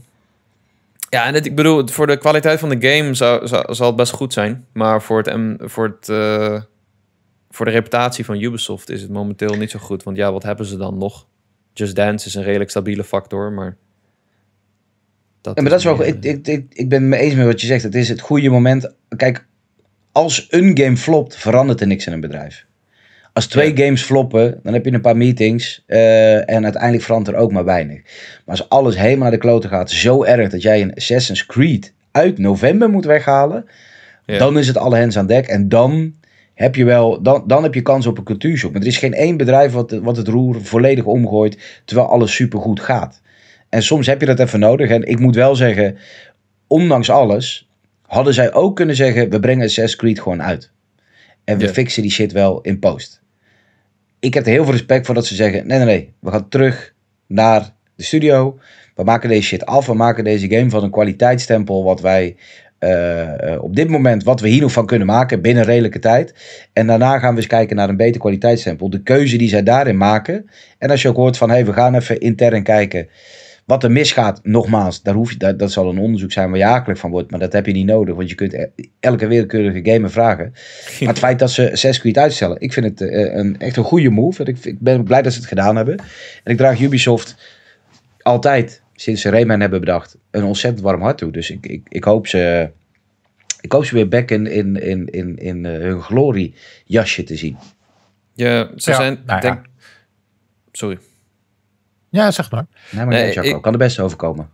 Ja, en ik bedoel, voor de kwaliteit van de game zou, zou, zal het best goed zijn. Maar voor het, voor het voor de reputatie van Ubisoft is het momenteel niet zo goed. Want ja, wat hebben ze dan nog? Just Dance is een redelijk stabiele factor, maar... Dat maar dat is wel... Eh, ik, ik, ik, ik ben het me eens met wat je zegt. Het is het goede moment. Kijk, als een game flopt, verandert er niks in een bedrijf. Als twee games floppen, dan heb je een paar meetings eh, en uiteindelijk verandert er ook maar weinig. Maar als alles helemaal naar de klote gaat, zo erg dat jij een Assassin's Creed uit november moet weghalen, dan is het alle hens aan dek en dan heb je wel, dan, dan heb je kans op een cultuurshop. Maar er is geen één bedrijf wat, wat het roer volledig omgooit terwijl alles supergoed gaat. En soms heb je dat even nodig. En ik moet wel zeggen, ondanks alles hadden zij ook kunnen zeggen: we brengen Assassin's Creed gewoon uit. En we fixen die shit wel in post. Ik heb er heel veel respect voor dat ze zeggen: nee, nee, nee, we gaan terug naar de studio. We maken deze shit af. We maken deze game van een kwaliteitstempel. wat wij eh, eh, op dit moment wat we hier nog van kunnen maken binnen redelijke tijd. En daarna gaan we eens kijken naar een beter kwaliteitsstempel. De keuze die zij daarin maken. En als je ook hoort van hey, we gaan even intern kijken wat er misgaat. Nogmaals, daar hoef je, dat, dat zal een onderzoek zijn waar je hakelijk van wordt. Maar dat heb je niet nodig. Want je kunt e, elke willekeurige gamer vragen. Maar het feit dat ze zes quit uitstellen. Ik vind het eh, een, echt een goede move. Ik, ik ben blij dat ze het gedaan hebben. En ik draag Ubisoft altijd sinds ze Rayman hebben bedacht, een ontzettend warm hart toe. Dus ik, ik, ik, hoop, ze, ik hoop ze weer back in, in, in, in, in eh, hun glorie jasje te zien. Ja, ze zijn... Nou Sorry. Ja, zeg maar. Nee, maar nee, kan er best overkomen.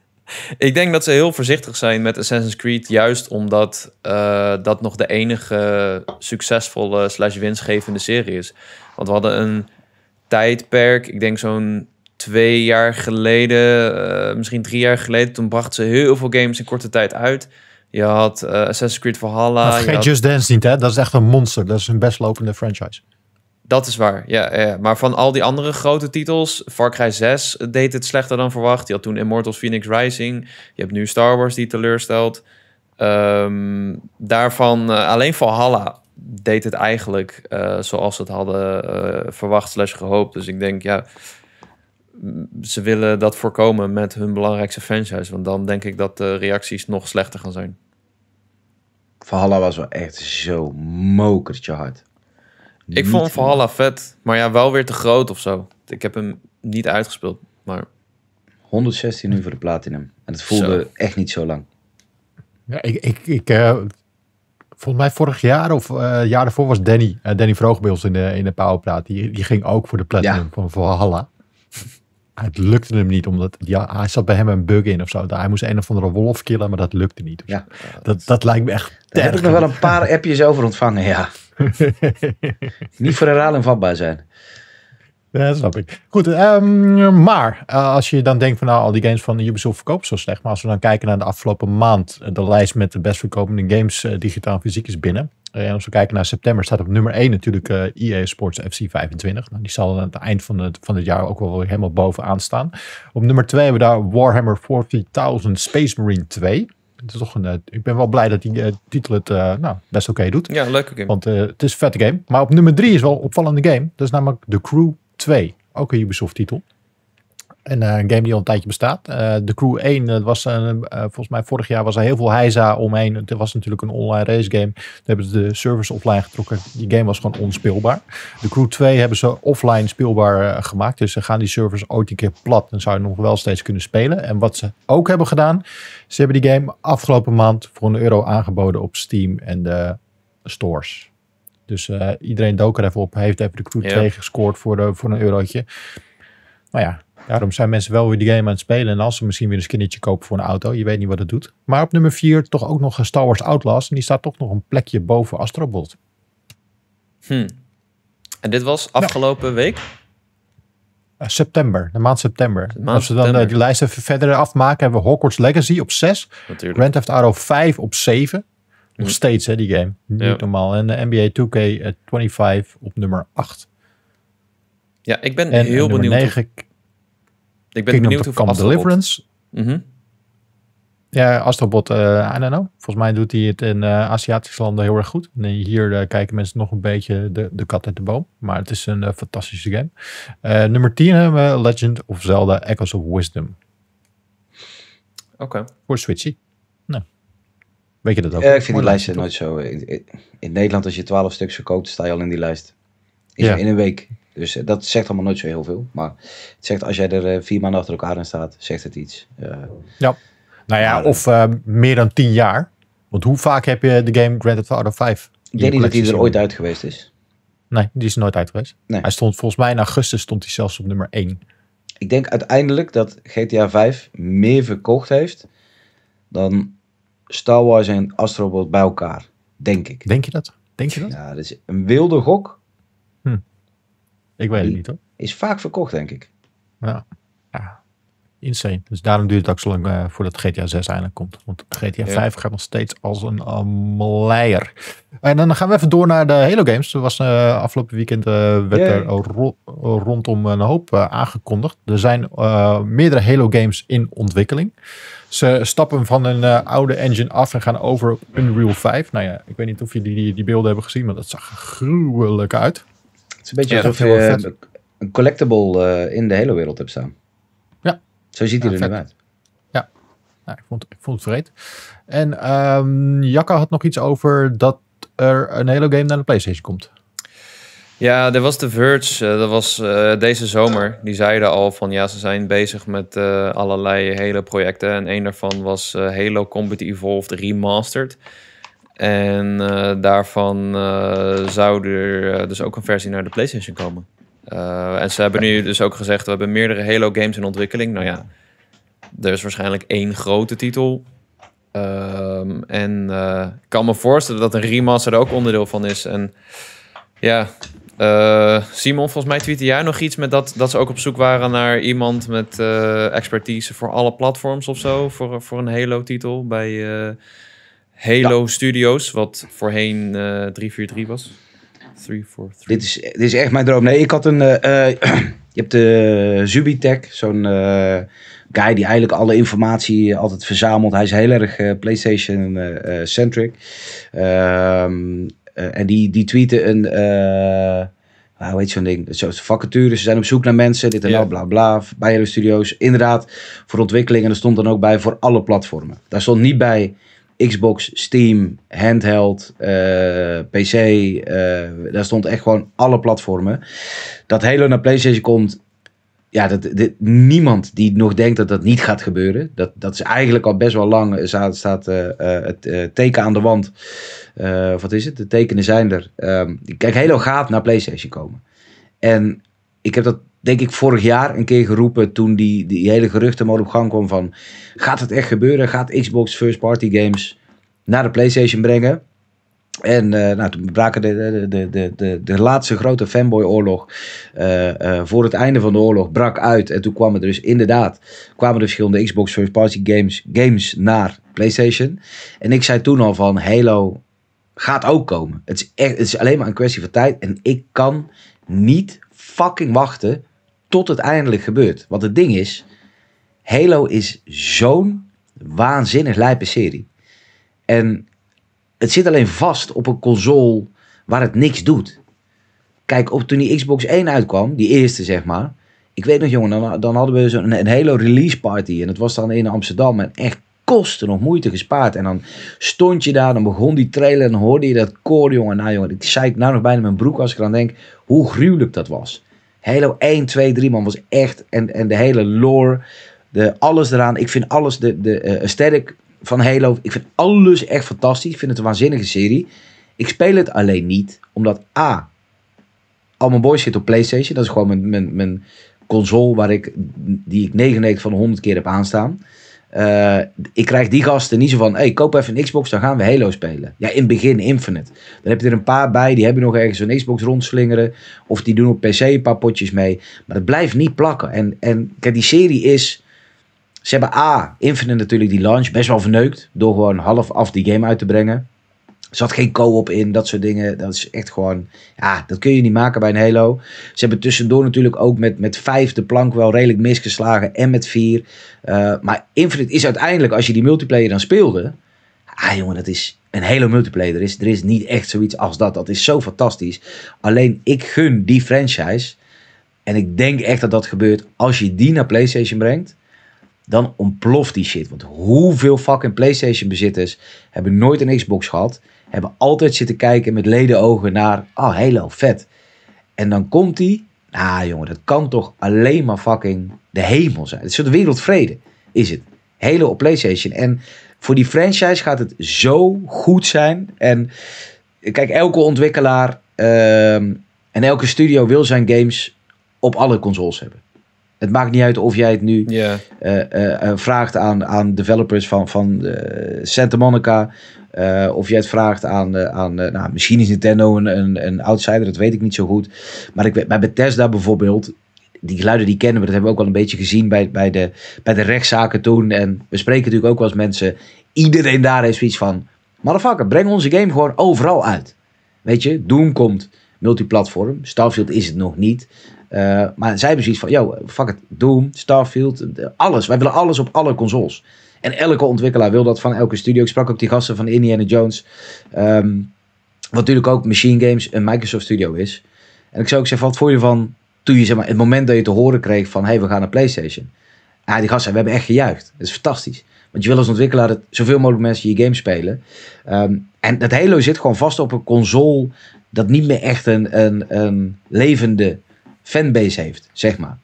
ik denk dat ze heel voorzichtig zijn met Assassin's Creed. Juist omdat eh, dat nog de enige succesvolle slash winstgevende serie is. Want we hadden een tijdperk, ik denk zo'n twee jaar geleden, eh, misschien drie jaar geleden, toen bracht ze heel veel games in korte tijd uit. Je had eh, Assassin's Creed Valhalla. Vergeet had... Just Dance niet, hè? Dat is echt een monster. Dat is hun best lopende franchise. Dat is waar, ja, Maar van al die andere grote titels, Far Cry 6 deed het slechter dan verwacht. Je had toen Immortals Phoenix Rising. Je hebt nu Star Wars die teleurstelt. Ehm, daarvan uh, alleen Valhalla deed het eigenlijk zoals ze het hadden verwacht slash gehoopt. Dus ik denk, ja, ze willen dat voorkomen met hun belangrijkste franchise. Want dan denk ik dat de reacties nog slechter gaan zijn. Valhalla was wel echt zo mokertje hard. Ik niet vond Valhalla vet, maar ja, wel weer te groot of zo. Ik heb hem niet uitgespeeld, maar... 116 uur voor de Platinum. En het voelde echt niet zo lang. Ja, ik... ik, ik eh, volgens mij vorig jaar of eh, jaar daarvoor was Danny, uh, Danny Vroog bij ons in de, in de Powerpraat. Die, die ging ook voor de Platinum ja. van Valhalla het lukte hem niet, omdat ja, hij zat bij hem een bug in of zo. Hij moest een of andere wolf killen, maar dat lukte niet. Ja, dat, dat, lijkt me echt Daar heb ik nog wel een paar appjes over ontvangen, ja. niet voor herhaling vatbaar zijn. Ja, dat snap ik. Goed, ehm, maar eh, als je dan denkt van nou, al die games van Ubisoft verkopen zo slecht. Maar als we dan kijken naar de afgelopen maand, eh, de lijst met de best verkopende games eh, digitaal fysiek is binnen. Eh, en als we kijken naar september, staat op nummer 1 natuurlijk uh, eh, EA Sports FC 25. Nou, die zal aan het eind van het, van het jaar ook wel weer helemaal bovenaan staan. Op nummer 2 hebben we daar Warhammer 4000 Space Marine 2. Het is toch een, eh, ik ben wel blij dat die titel het nou, best oké doet. Ja, leuke game. Want het is een vette game. Maar op nummer 3 is wel een opvallende game. Dat is namelijk The Crew 2. Ook een Ubisoft titel. En een eh, game die al een tijdje bestaat. Eh, de Crew 1, dat eh, was volgens mij vorig jaar was er heel veel heisa omheen. Het was natuurlijk een online race game. Toen hebben ze de servers offline getrokken. Die game was gewoon onspeelbaar. De Crew 2 hebben ze offline speelbaar gemaakt. Dus ze gaan die servers ooit een keer plat. Dan zou je nog wel steeds kunnen spelen. En wat ze ook hebben gedaan. Ze hebben die game afgelopen maand voor een euro aangeboden op Steam en de stores. Dus iedereen dook er even op. Heeft even de Crew 2 gescoord voor, voor een eurotje. Nou ja, Daarom zijn mensen wel weer die game aan het spelen. En als ze misschien weer een skinnetje kopen voor een auto, je weet niet wat het doet. Maar op nummer 4 toch ook nog Star Wars Outlast. En die staat toch nog een plekje boven Astrobot. Hmm. En dit was afgelopen nou. week? Eh, september, de maand september. Als we dan eh, die lijst even verder afmaken, hebben we Hogwarts Legacy op 6. Natuurlijk. Grand Theft Auto 5 op 7. Nog hmm. steeds hè, die game. Niet normaal. En de NBA 2K 25 op nummer 8. Ja, ik ben heel benieuwd. 9, ik ben Kingdom benieuwd hoe Deliverance. Mm Ja, Astrobot, uh, I don't know. Volgens mij doet hij het in eh, Aziatische landen heel erg goed. En hier eh, kijken mensen nog een beetje de, de kat uit de boom. Maar het is een fantastische game. nummer 10 hebben we Legend of Zelda Echoes of Wisdom. Oké. Voor Switchy. Nee. Nou, weet je dat ook? ik vind die lijst nooit zo... In, in, Nederland als je 12 stuks verkoopt, sta je al in die lijst. Is ja. in een week. Dus eh, dat zegt allemaal nooit zo heel veel. Maar het zegt, als jij er eh, vier maanden achter elkaar in staat, zegt het iets. Eh. ja. Nou ja, of meer dan tien jaar. Want hoe vaak heb je de game Grand Theft Auto 5? Ik denk niet dat die er ooit uit geweest is. Nee, die is nooit uit geweest. Hij stond volgens mij in augustus stond hij zelfs op nummer 1. Ik denk uiteindelijk dat GTA 5 meer verkocht heeft dan Star Wars en Astro bij elkaar. Denk ik. Denk je dat? Denk je dat? Ja, dat is een wilde gok. Ik weet het niet hoor. Is vaak verkocht, denk ik. Ja. ja. Insane. Dus daarom duurt het ook zo lang uh, voordat GTA 6 eindelijk komt. Want GTA 5 gaat nog steeds als een leier. En dan gaan we even door naar de Halo games. Er was eh, afgelopen weekend eh, werd er rondom een hoop aangekondigd. Er zijn meerdere Halo games in ontwikkeling. Ze stappen van een oude engine af en gaan over op Unreal 5. Nou ja, ik weet niet of jullie die, die beelden hebben gezien, maar dat zag gruwelijk uit een beetje ja, je een collectible eh, in de hele wereld heb staan. Ja. Zo ziet hij er vet. nu uit. Ja, ik, vond, ik vond het vreed. En um, had nog iets over dat er een Halo game naar de PlayStation komt. Ja, er was The Verge, eh, dat was eh, deze zomer. Die zeiden al van ja, ze zijn bezig met allerlei hele projecten. En een daarvan was Halo Combat Evolved Remastered. En eh, daarvan eh, zou er eh, dus ook een versie naar de PlayStation komen. en ze hebben nu dus ook gezegd, we hebben meerdere Halo games in ontwikkeling. Nou ja, er is waarschijnlijk één grote titel. Ehm, en ik kan me voorstellen dat een remaster er ook onderdeel van is. En ja, Simon, volgens mij tweette jij nog iets met dat, dat ze ook op zoek waren naar iemand met expertise voor alle platforms of zo. Voor, voor een Halo-titel bij Halo Studios, wat voorheen uh, eh, 343 was. 343. Dit is, dit is echt mijn droom. Nee, ik had een. Uh, je hebt de Zubitech, zo'n guy die eigenlijk alle informatie altijd verzamelt. Hij is heel erg PlayStation-centric. Ehm, en die, die tweeten een. Uh, hoe heet zo'n ding? Zo'n vacatures, ze zijn op zoek naar mensen, dit en dat, ja. bla bla. Bij Halo studio's. Inderdaad, voor ontwikkeling. En er stond dan ook bij voor alle platformen. Daar stond niet bij Xbox, Steam, handheld, eh, PC. Eh, daar stond echt gewoon alle platformen. Dat Halo naar PlayStation komt. Ja, dat, dit, niemand die nog denkt dat dat niet gaat gebeuren. Dat, dat is eigenlijk al best wel lang. Eh, staat, staat het teken aan de wand. wat is het? De tekenen zijn er. Um, kijk, Halo gaat naar PlayStation komen. En ik heb dat denk ik, vorig jaar een keer geroepen toen die, die hele geruchtenmolen op gang kwam van... Gaat het echt gebeuren? Gaat Xbox first party games naar de PlayStation brengen? En eh, nou, toen braken de, de, de, de, de laatste grote fanboy-oorlog eh, eh, voor het einde van de oorlog brak uit. En toen kwamen er dus inderdaad kwamen de verschillende Xbox First Party games, games naar PlayStation. En ik zei toen al van Halo gaat ook komen. Het is, echt, het is alleen maar een kwestie van tijd. En ik kan niet fucking wachten tot het eindelijk gebeurt. Want het ding is, Halo is zo'n waanzinnig lijpe serie. En het zit alleen vast op een console waar het niks doet. Kijk, op, toen die Xbox 1 uitkwam, die eerste zeg maar. Ik weet nog jongen, dan, hadden we zo'n een Halo release party. En dat was dan in Amsterdam. En echt kosten nog moeite gespaard. En dan stond je daar, dan begon die trailer en dan hoorde je dat koor, jongen. Nou jongen, ik zei nou nog bijna mijn broek als ik eraan denk hoe gruwelijk dat was. Halo 1, 2, 3 man was echt. En, en de hele lore. De, alles eraan. Ik vind alles. De, de uh, van Halo. Ik vind alles echt fantastisch. Ik vind het een waanzinnige serie. Ik speel het alleen niet. Omdat A. Al mijn boys zitten op PlayStation. Dat is gewoon mijn, mijn, mijn console waar ik, die ik 99 van de 100 keer heb aanstaan. Eh, ik krijg die gasten niet zo van: hey, koop even een Xbox, dan gaan we Halo spelen. Ja, in het begin Infinite. Dan heb je er een paar bij, die hebben nog ergens een Xbox rondslingeren. Of die doen op PC een paar potjes mee. Maar dat blijft niet plakken. En, en kijk, die serie is. Ze hebben A, Infinite natuurlijk die launch best wel verneukt. Door gewoon half af die game uit te brengen zat geen co-op in, dat soort dingen. Dat is echt gewoon, ja, dat kun je niet maken bij een Halo. Ze hebben tussendoor natuurlijk ook met, met vijf de plank wel redelijk misgeslagen en met vier. Eh, maar Infinite is uiteindelijk, als je die multiplayer dan speelde, ah jongen, dat is een hele multiplayer. Er is, er is niet echt zoiets als dat. Dat is zo fantastisch. Alleen ik gun die franchise. En ik denk echt dat dat gebeurt als je die naar PlayStation brengt. Dan ontploft die shit. Want hoeveel fucking PlayStation bezitters hebben nooit een Xbox gehad hebben altijd zitten kijken met leden ogen naar, oh hello, vet. En dan komt die, nou jongen, dat kan toch alleen maar fucking de hemel zijn. Het is de wereldvrede, is het. hele op PlayStation. En voor die franchise gaat het zo goed zijn. En kijk, elke ontwikkelaar ehm, en elke studio wil zijn games op alle consoles hebben. Het maakt niet uit of jij het nu eh, eh, eh, vraagt aan, aan developers van, van Santa Monica. of jij het vraagt aan, aan nou, misschien is Nintendo een, een, een, outsider, dat weet ik niet zo goed. Maar ik, bij Bethesda bijvoorbeeld, die geluiden die kennen we, dat hebben we ook al een beetje gezien bij, bij, de, bij de rechtszaken toen. En we spreken natuurlijk ook wel eens mensen. Iedereen daar heeft zoiets van, motherfucker, breng onze game gewoon overal uit. Weet je, Doom komt multiplatform. Starfield is het nog niet. Eh, maar zij hebben zoiets van, yo, fuck it, Doom, Starfield, eh, alles. Wij willen alles op alle consoles. En elke ontwikkelaar wil dat van elke studio. Ik sprak ook die gasten van Indiana Jones. Ehm, wat natuurlijk ook Machine Games een Microsoft studio is. En ik zou ook zeggen, wat voor je van toen je zeg maar, het moment dat je te horen kreeg van hey, we gaan naar PlayStation. ah, die gasten, we hebben echt gejuicht. Dat is fantastisch. Want je wil als ontwikkelaar dat zoveel mogelijk mensen je game spelen. Ehm, en dat Halo zit gewoon vast op een console dat niet meer echt een, een, een levende fanbase heeft, zeg maar.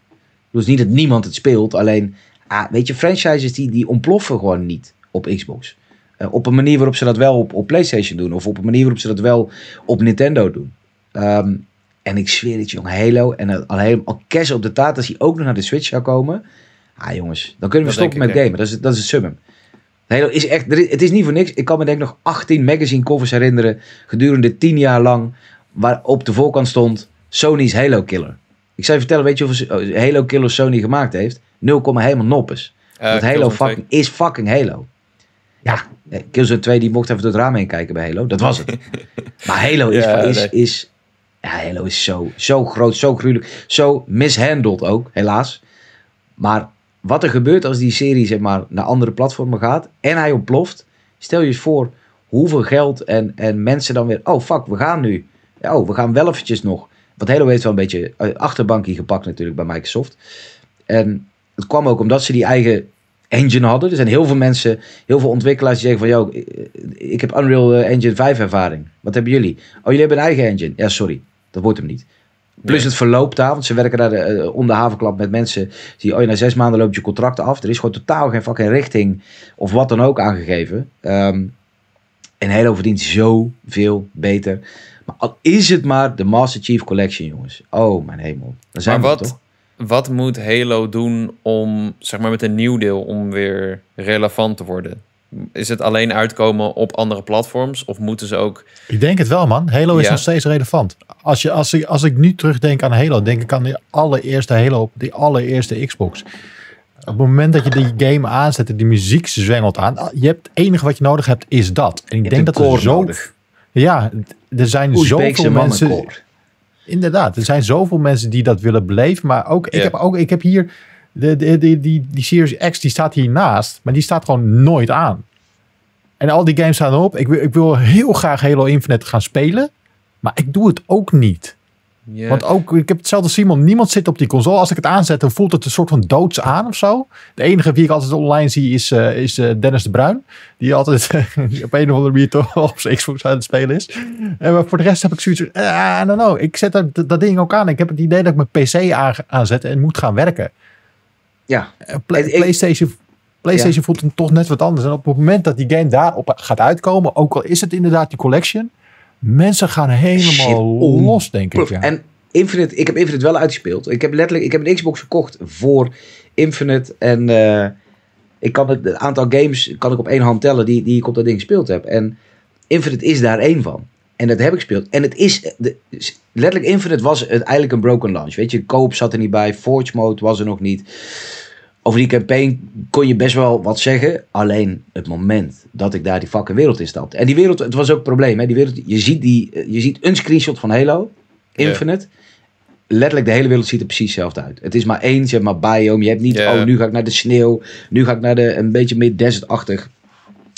Dus niet dat niemand het speelt, alleen, ah, weet je, franchises die, die ontploffen gewoon niet op Xbox. Eh, op een manier waarop ze dat wel op, op PlayStation doen, of op een manier waarop ze dat wel op Nintendo doen. Ehm, en ik zweer het, jongen, Halo en al, helemaal al op de taart, als hij ook nog naar de Switch zou komen. Ah, jongens, dan kunnen we stoppen met gamen. Dat is, dat is het summum. Halo is echt, het is niet voor niks. Ik kan me denk nog 18 magazine covers herinneren, gedurende 10 jaar lang, waar op de voorkant stond Sony's Halo Killer. Ik zou vertellen, weet je hoeveel oh, Halo Killer Sony gemaakt heeft? 0, helemaal noppes. Uh, eh, Want Halo fucking, is fucking Halo. Ja, Killzone 2 die mocht even door het raam heen kijken bij Halo. Dat was het. maar Halo is, is, is, ja, Halo is zo, zo groot, zo gruwelijk. Zo mishandeld ook, helaas. Maar wat er gebeurt als die serie zeg maar, naar andere platformen gaat en hij ontploft. Stel je eens voor hoeveel geld en, en mensen dan weer. Oh fuck, we gaan nu. Oh, we gaan wel eventjes nog. Want Halo heeft wel een beetje eh, achterbankje gepakt natuurlijk bij Microsoft. En het kwam ook omdat ze die eigen engine hadden. Er zijn heel veel mensen, heel veel ontwikkelaars die zeggen van... Yo, eh, ik heb Unreal eh, Engine 5 ervaring. Wat hebben jullie? Oh, jullie hebben een eigen engine. Ja, sorry. Dat wordt hem niet. Plus het verloop daar, want ze werken daar onder havenklap met mensen. Die, oh, na zes maanden loopt je contract af. Er is gewoon totaal geen fucking richting of wat dan ook aangegeven. Ehm, en Halo verdient zoveel beter. Maar al is het maar de Master Chief Collection, jongens. Oh, mijn hemel. zijn maar we wat, wat moet Halo doen om, zeg maar met een nieuw deel, om weer relevant te worden? Is het alleen uitkomen op andere platforms? Of moeten ze ook. Ik denk het wel, man. Halo is nog steeds relevant. Als, je, als, ik, als ik nu terugdenk aan Halo, denk ik aan de allereerste Halo die allereerste Xbox. Op het moment dat je die game aanzet en die muziek zwengelt aan, ah, je hebt, het enige wat je nodig hebt is dat. En ik denk dat het zo nodig. Ja, er zijn zoveel mensen. Inderdaad, er zijn zoveel mensen die dat willen beleven. Maar ook, ik, heb, ook ik heb hier. De, de, die, die Series X die staat hiernaast, maar die staat gewoon nooit aan. En al die games staan erop. Ik, wil, ik wil heel graag Halo Infinite gaan spelen, maar ik doe het ook niet. Want ook, ik heb hetzelfde Simon, niemand zit op die console. Als ik het aanzet, dan voelt het een soort van doods aan of zo. De enige wie ik altijd online zie is, eh, is eh, Dennis de Bruin. Die altijd op een of andere manier toch op zijn Xbox aan het spelen is. En maar voor de rest heb ik zoiets van, eh, I don't know. Ik zet dat, dat, ding ook aan. Ik heb het idee dat ik mijn PC aan, aanzet en moet gaan werken. Ja. PlayStation... PlayStation voelt het toch net wat anders. En op het moment dat die game daarop gaat uitkomen, ook al is het inderdaad die collection, Mensen gaan helemaal Shit, los, denk ik. Ja. En Infinite, ik heb Infinite wel uitgespeeld. Ik heb letterlijk, ik heb een Xbox gekocht voor Infinite. En eh, ik kan het, aantal games kan ik op één hand tellen die, die ik op dat ding gespeeld heb. En Infinite is daar één van. En dat heb ik gespeeld. En het is, de, letterlijk Infinite was het eigenlijk een broken launch. Weet je, koop zat er niet bij, Forge Mode was er nog niet over die campaign kon je best wel wat zeggen. Alleen het moment dat ik daar die fucking wereld in stapte. En die wereld, het was ook een probleem. Hè? Die wereld, je, ziet die, eh, je ziet een screenshot van Halo Infinite. Letterlijk, de hele wereld ziet er precies hetzelfde uit. Het is maar één, zeg maar, biome. Je hebt niet, oh, nu ga ik naar de sneeuw. Nu ga ik naar de, een beetje meer desertachtig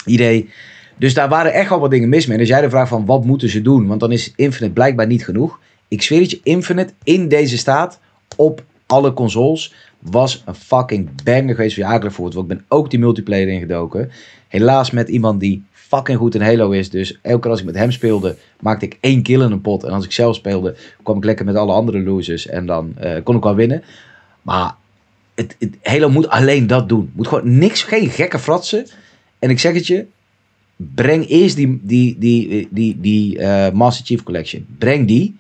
idee. Dus daar waren echt al wat dingen mis mee. En als jij de vraag van, wat moeten ze doen? Want dan is Infinite blijkbaar niet genoeg. Ik zweer het je, Infinite in deze staat op alle consoles was een fucking banger geweest voor Jagervoort. Want ik ben ook die multiplayer ingedoken. Helaas met iemand die fucking goed in Halo is. Dus elke keer als ik met hem speelde, maakte ik één kill in een pot. En als ik zelf speelde, kwam ik lekker met alle andere losers. En dan eh, kon ik wel winnen. Maar het, het, Halo moet alleen dat doen. Moet gewoon niks, geen gekke fratsen. En ik zeg het je, breng eerst die, die, die, die, die uh, Master Chief Collection. Breng die,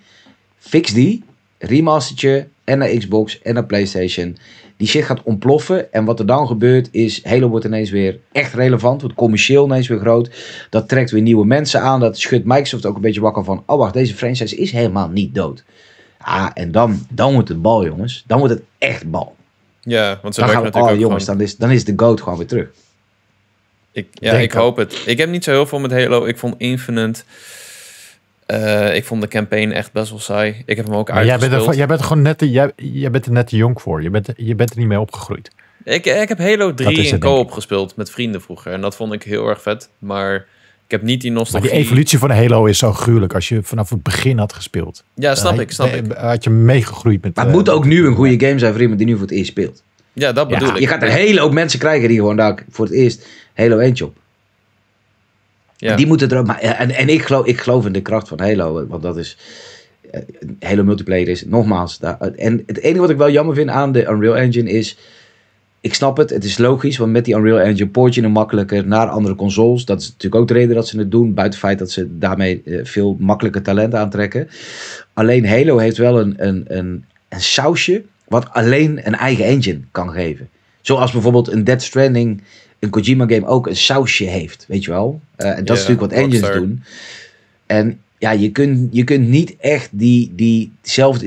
fix die, remastertje, en naar Xbox en naar PlayStation. Die shit gaat ontploffen. En wat er dan gebeurt is, Halo wordt ineens weer echt relevant. Wordt commercieel ineens weer groot. Dat trekt weer nieuwe mensen aan. Dat schudt Microsoft ook een beetje wakker van. Oh wacht, deze franchise is helemaal niet dood. Ah, en dan, dan wordt het bal, jongens. Dan wordt het echt bal. Ja, want ze dan gaan we, natuurlijk oh, jongens, dan, is, dan is de GOAT gewoon weer terug. Ik, ja, ik hoop het. Ik heb niet zo heel veel met Halo. Ik vond Infinite... Eh, ik vond de campaign echt best wel saai. Ik heb hem ook maar uitgespeeld. Jij bent, er, bent gewoon net te, jij, jij bent er net te jong voor. Je bent, je bent er niet mee opgegroeid. Ik, eh, ik heb Halo 3 in co-op gespeeld met vrienden vroeger. En dat vond ik heel erg vet. Maar ik heb niet die nostalgie. De evolutie van Halo is zo gruwelijk. Als je vanaf het begin had gespeeld. Ja, snap eh, ik. Snap had, ik. had je meegegroeid met... Maar het moet ook nu een goede game zijn voor iemand die nu voor het eerst speelt. Ja, dat bedoel ja, ah, ik. Je gaat een hele hoop mensen krijgen die gewoon daar voor het eerst Halo 1 op. Die moeten er ook maar. En, en ik, geloof, ik geloof in de kracht van Halo. Want dat is. Eh, Halo multiplayer is nogmaals. Daar, en het enige wat ik wel jammer vind aan de Unreal Engine is. Ik snap het, het is logisch, want met die Unreal Engine poort je hem makkelijker naar andere consoles. Dat is natuurlijk ook de reden dat ze het doen, buiten feit dat ze daarmee eh, veel makkelijker talent aantrekken. Alleen Halo heeft wel een, een, een, een sausje wat alleen een eigen engine kan geven. Zoals bijvoorbeeld een Dead Stranding een Kojima-game ook een sausje heeft, weet je wel. Eh, en dat is natuurlijk wat engines doen. En ja, je kunt, je kunt niet echt die, die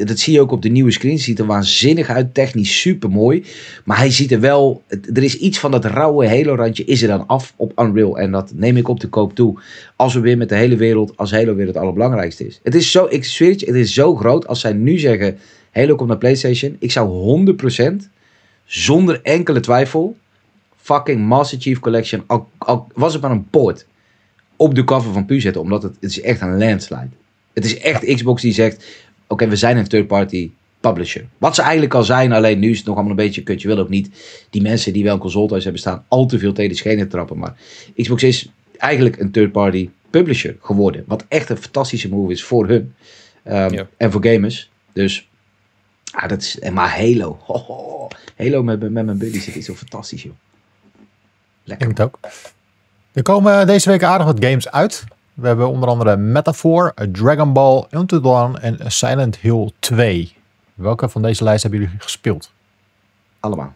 dat zie je ook op de nieuwe screen, ziet er waanzinnig uit, technisch super mooi. Maar hij ziet er wel, er is iets van dat rauwe Halo-randje is er dan af op Unreal. En dat neem ik op de koop toe, als we weer met de hele wereld, als Halo weer het allerbelangrijkste is. Het is zo, ik zweer het is zo groot, als zij nu zeggen, Halo komt naar Playstation, ik zou 100% zonder enkele twijfel fucking Master Chief Collection, al, was het maar een poort op de cover van Pu zetten. Omdat het, het is echt een landslide. Het is echt Xbox die zegt, oké, we zijn een third-party publisher. Wat ze eigenlijk al zijn, alleen nu is het nog allemaal een beetje kut. Je wil ook niet die mensen die wel een hebben staan al te veel tegen de schenen trappen. Maar Xbox is eigenlijk een third-party publisher geworden. Wat echt een fantastische move is voor hun ehm, en voor gamers. Dus, ah, dat is, maar Halo. Halo met, met mijn buddy zit is zo fantastisch, joh. Ik het ook. Er komen deze week aardig wat games uit. We hebben onder andere Metaphor, Dragon Ball, Into Dawn en Silent Hill 2. Welke van deze lijst hebben jullie gespeeld? Allemaal.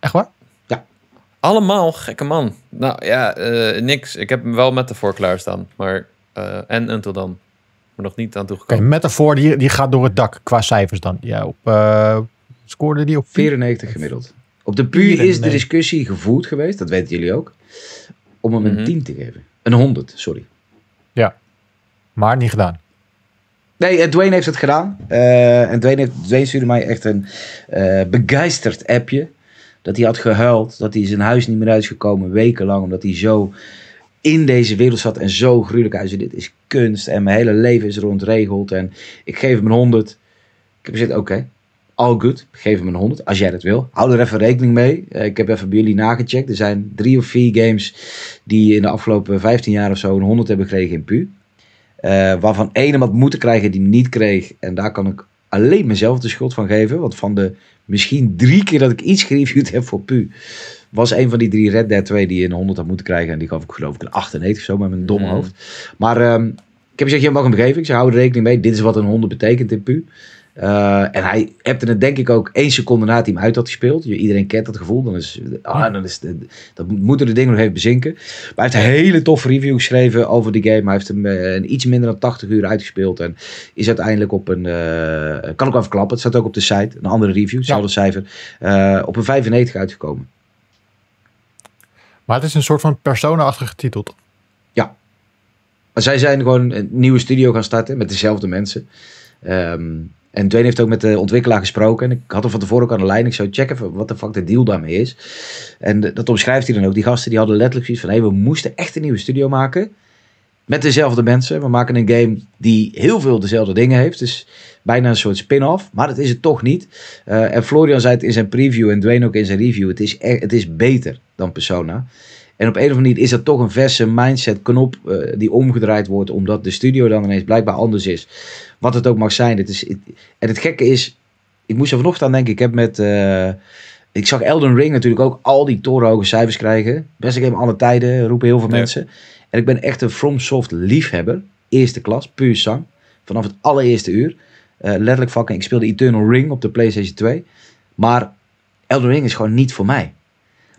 Echt waar? Ja. Allemaal, gekke man. Nou ja, eh, niks. Ik heb hem wel Metaphor klaarstaan. Maar, uh, en Until Dawn. Maar nog niet aan toegekomen. Okay, Metaphor die, die gaat door het dak qua cijfers dan. Ja, op, eh, scoorde die op 94 gemiddeld. Op de PU is de discussie gevoerd geweest, dat weten jullie ook, om hem een mhm. tien 10 te geven. Een 100, sorry. Ja, Maar niet gedaan. Nee, eh, Dwayne heeft het gedaan. Eh, en Dwayne, heeft, Dwayne stuurde mij echt een eh begeisterd appje. Dat hij had gehuild, dat hij zijn huis niet meer uitgekomen is gekomen wekenlang. Omdat hij zo in deze wereld zat en zo gruwelijk uit. Dit is kunst en mijn hele leven is rondregeld. En ik geef hem een honderd. Ik heb gezegd, oké, all good. Geef hem een 100 als jij dat wil. Hou er even rekening mee. Eh, ik heb even bij jullie nagecheckt. Er zijn drie of vier games die in de afgelopen 15 jaar of zo een 100 hebben gekregen in pu. Uh, waarvan één wat moeten krijgen die niet kreeg. En daar kan ik alleen mezelf de schuld van geven. Want van de misschien drie keer dat ik iets gereviewd heb voor pu. Was een van die drie Red Dead 2 die een 100 had moeten krijgen. En die gaf ik geloof ik een 98 of zo met mijn domme mhm. hoofd. Maar ehm, ik heb gezegd, je mag hem geven. Ik zei, hou er rekening mee. Dit is wat een 100 betekent in pu. Eh, en hij er het denk ik ook één seconde na het hij hem uit had gespeeld. Iedereen kent dat gevoel. Dan is, ah, dan is de, dat moeten de dingen nog even bezinken. Maar hij heeft een hele toffe review geschreven over de game. Hij heeft hem eh, iets minder dan 80 uur uitgespeeld. En is uiteindelijk op een, eh, kan ik wel verklappen, het staat ook op de site. Een andere review, hetzelfde ja. cijfer. op een 95 uitgekomen. Maar het is een soort van persona-achtige Ja. zij zijn gewoon een nieuwe studio gaan starten met dezelfde mensen. Um, en Dwayne heeft ook met de ontwikkelaar gesproken. En ik had hem van tevoren ook aan de lijn. Ik zou checken wat de fuck de deal daarmee is. En dat omschrijft hij dan ook. Die gasten die hadden letterlijk zoiets van... Hé, hey, we moesten echt een nieuwe studio maken. Met dezelfde mensen. We maken een game die heel veel dezelfde dingen heeft. Dus bijna een soort spin-off. Maar dat is het toch niet. Eh, en Florian zei het in zijn preview en Dwayne ook in zijn review. Het is, e- het is beter dan Persona. En op een of andere manier is dat toch een verse mindset-knop eh, die omgedraaid wordt, omdat de studio dan ineens blijkbaar anders is. Wat het ook mag zijn. Het is, en het gekke is, ik moest er vanochtend aan denken, ik heb met. Eh, ik zag Elden Ring natuurlijk ook al die torenhoge cijfers krijgen. Best een game alle tijden, roepen heel veel mensen. En ik ben echt een FromSoft liefhebber. Eerste klas, puur zang. Vanaf het allereerste uur. Eh, letterlijk fucking, ik speelde Eternal Ring op de PlayStation 2. Maar Elden Ring is gewoon niet voor mij.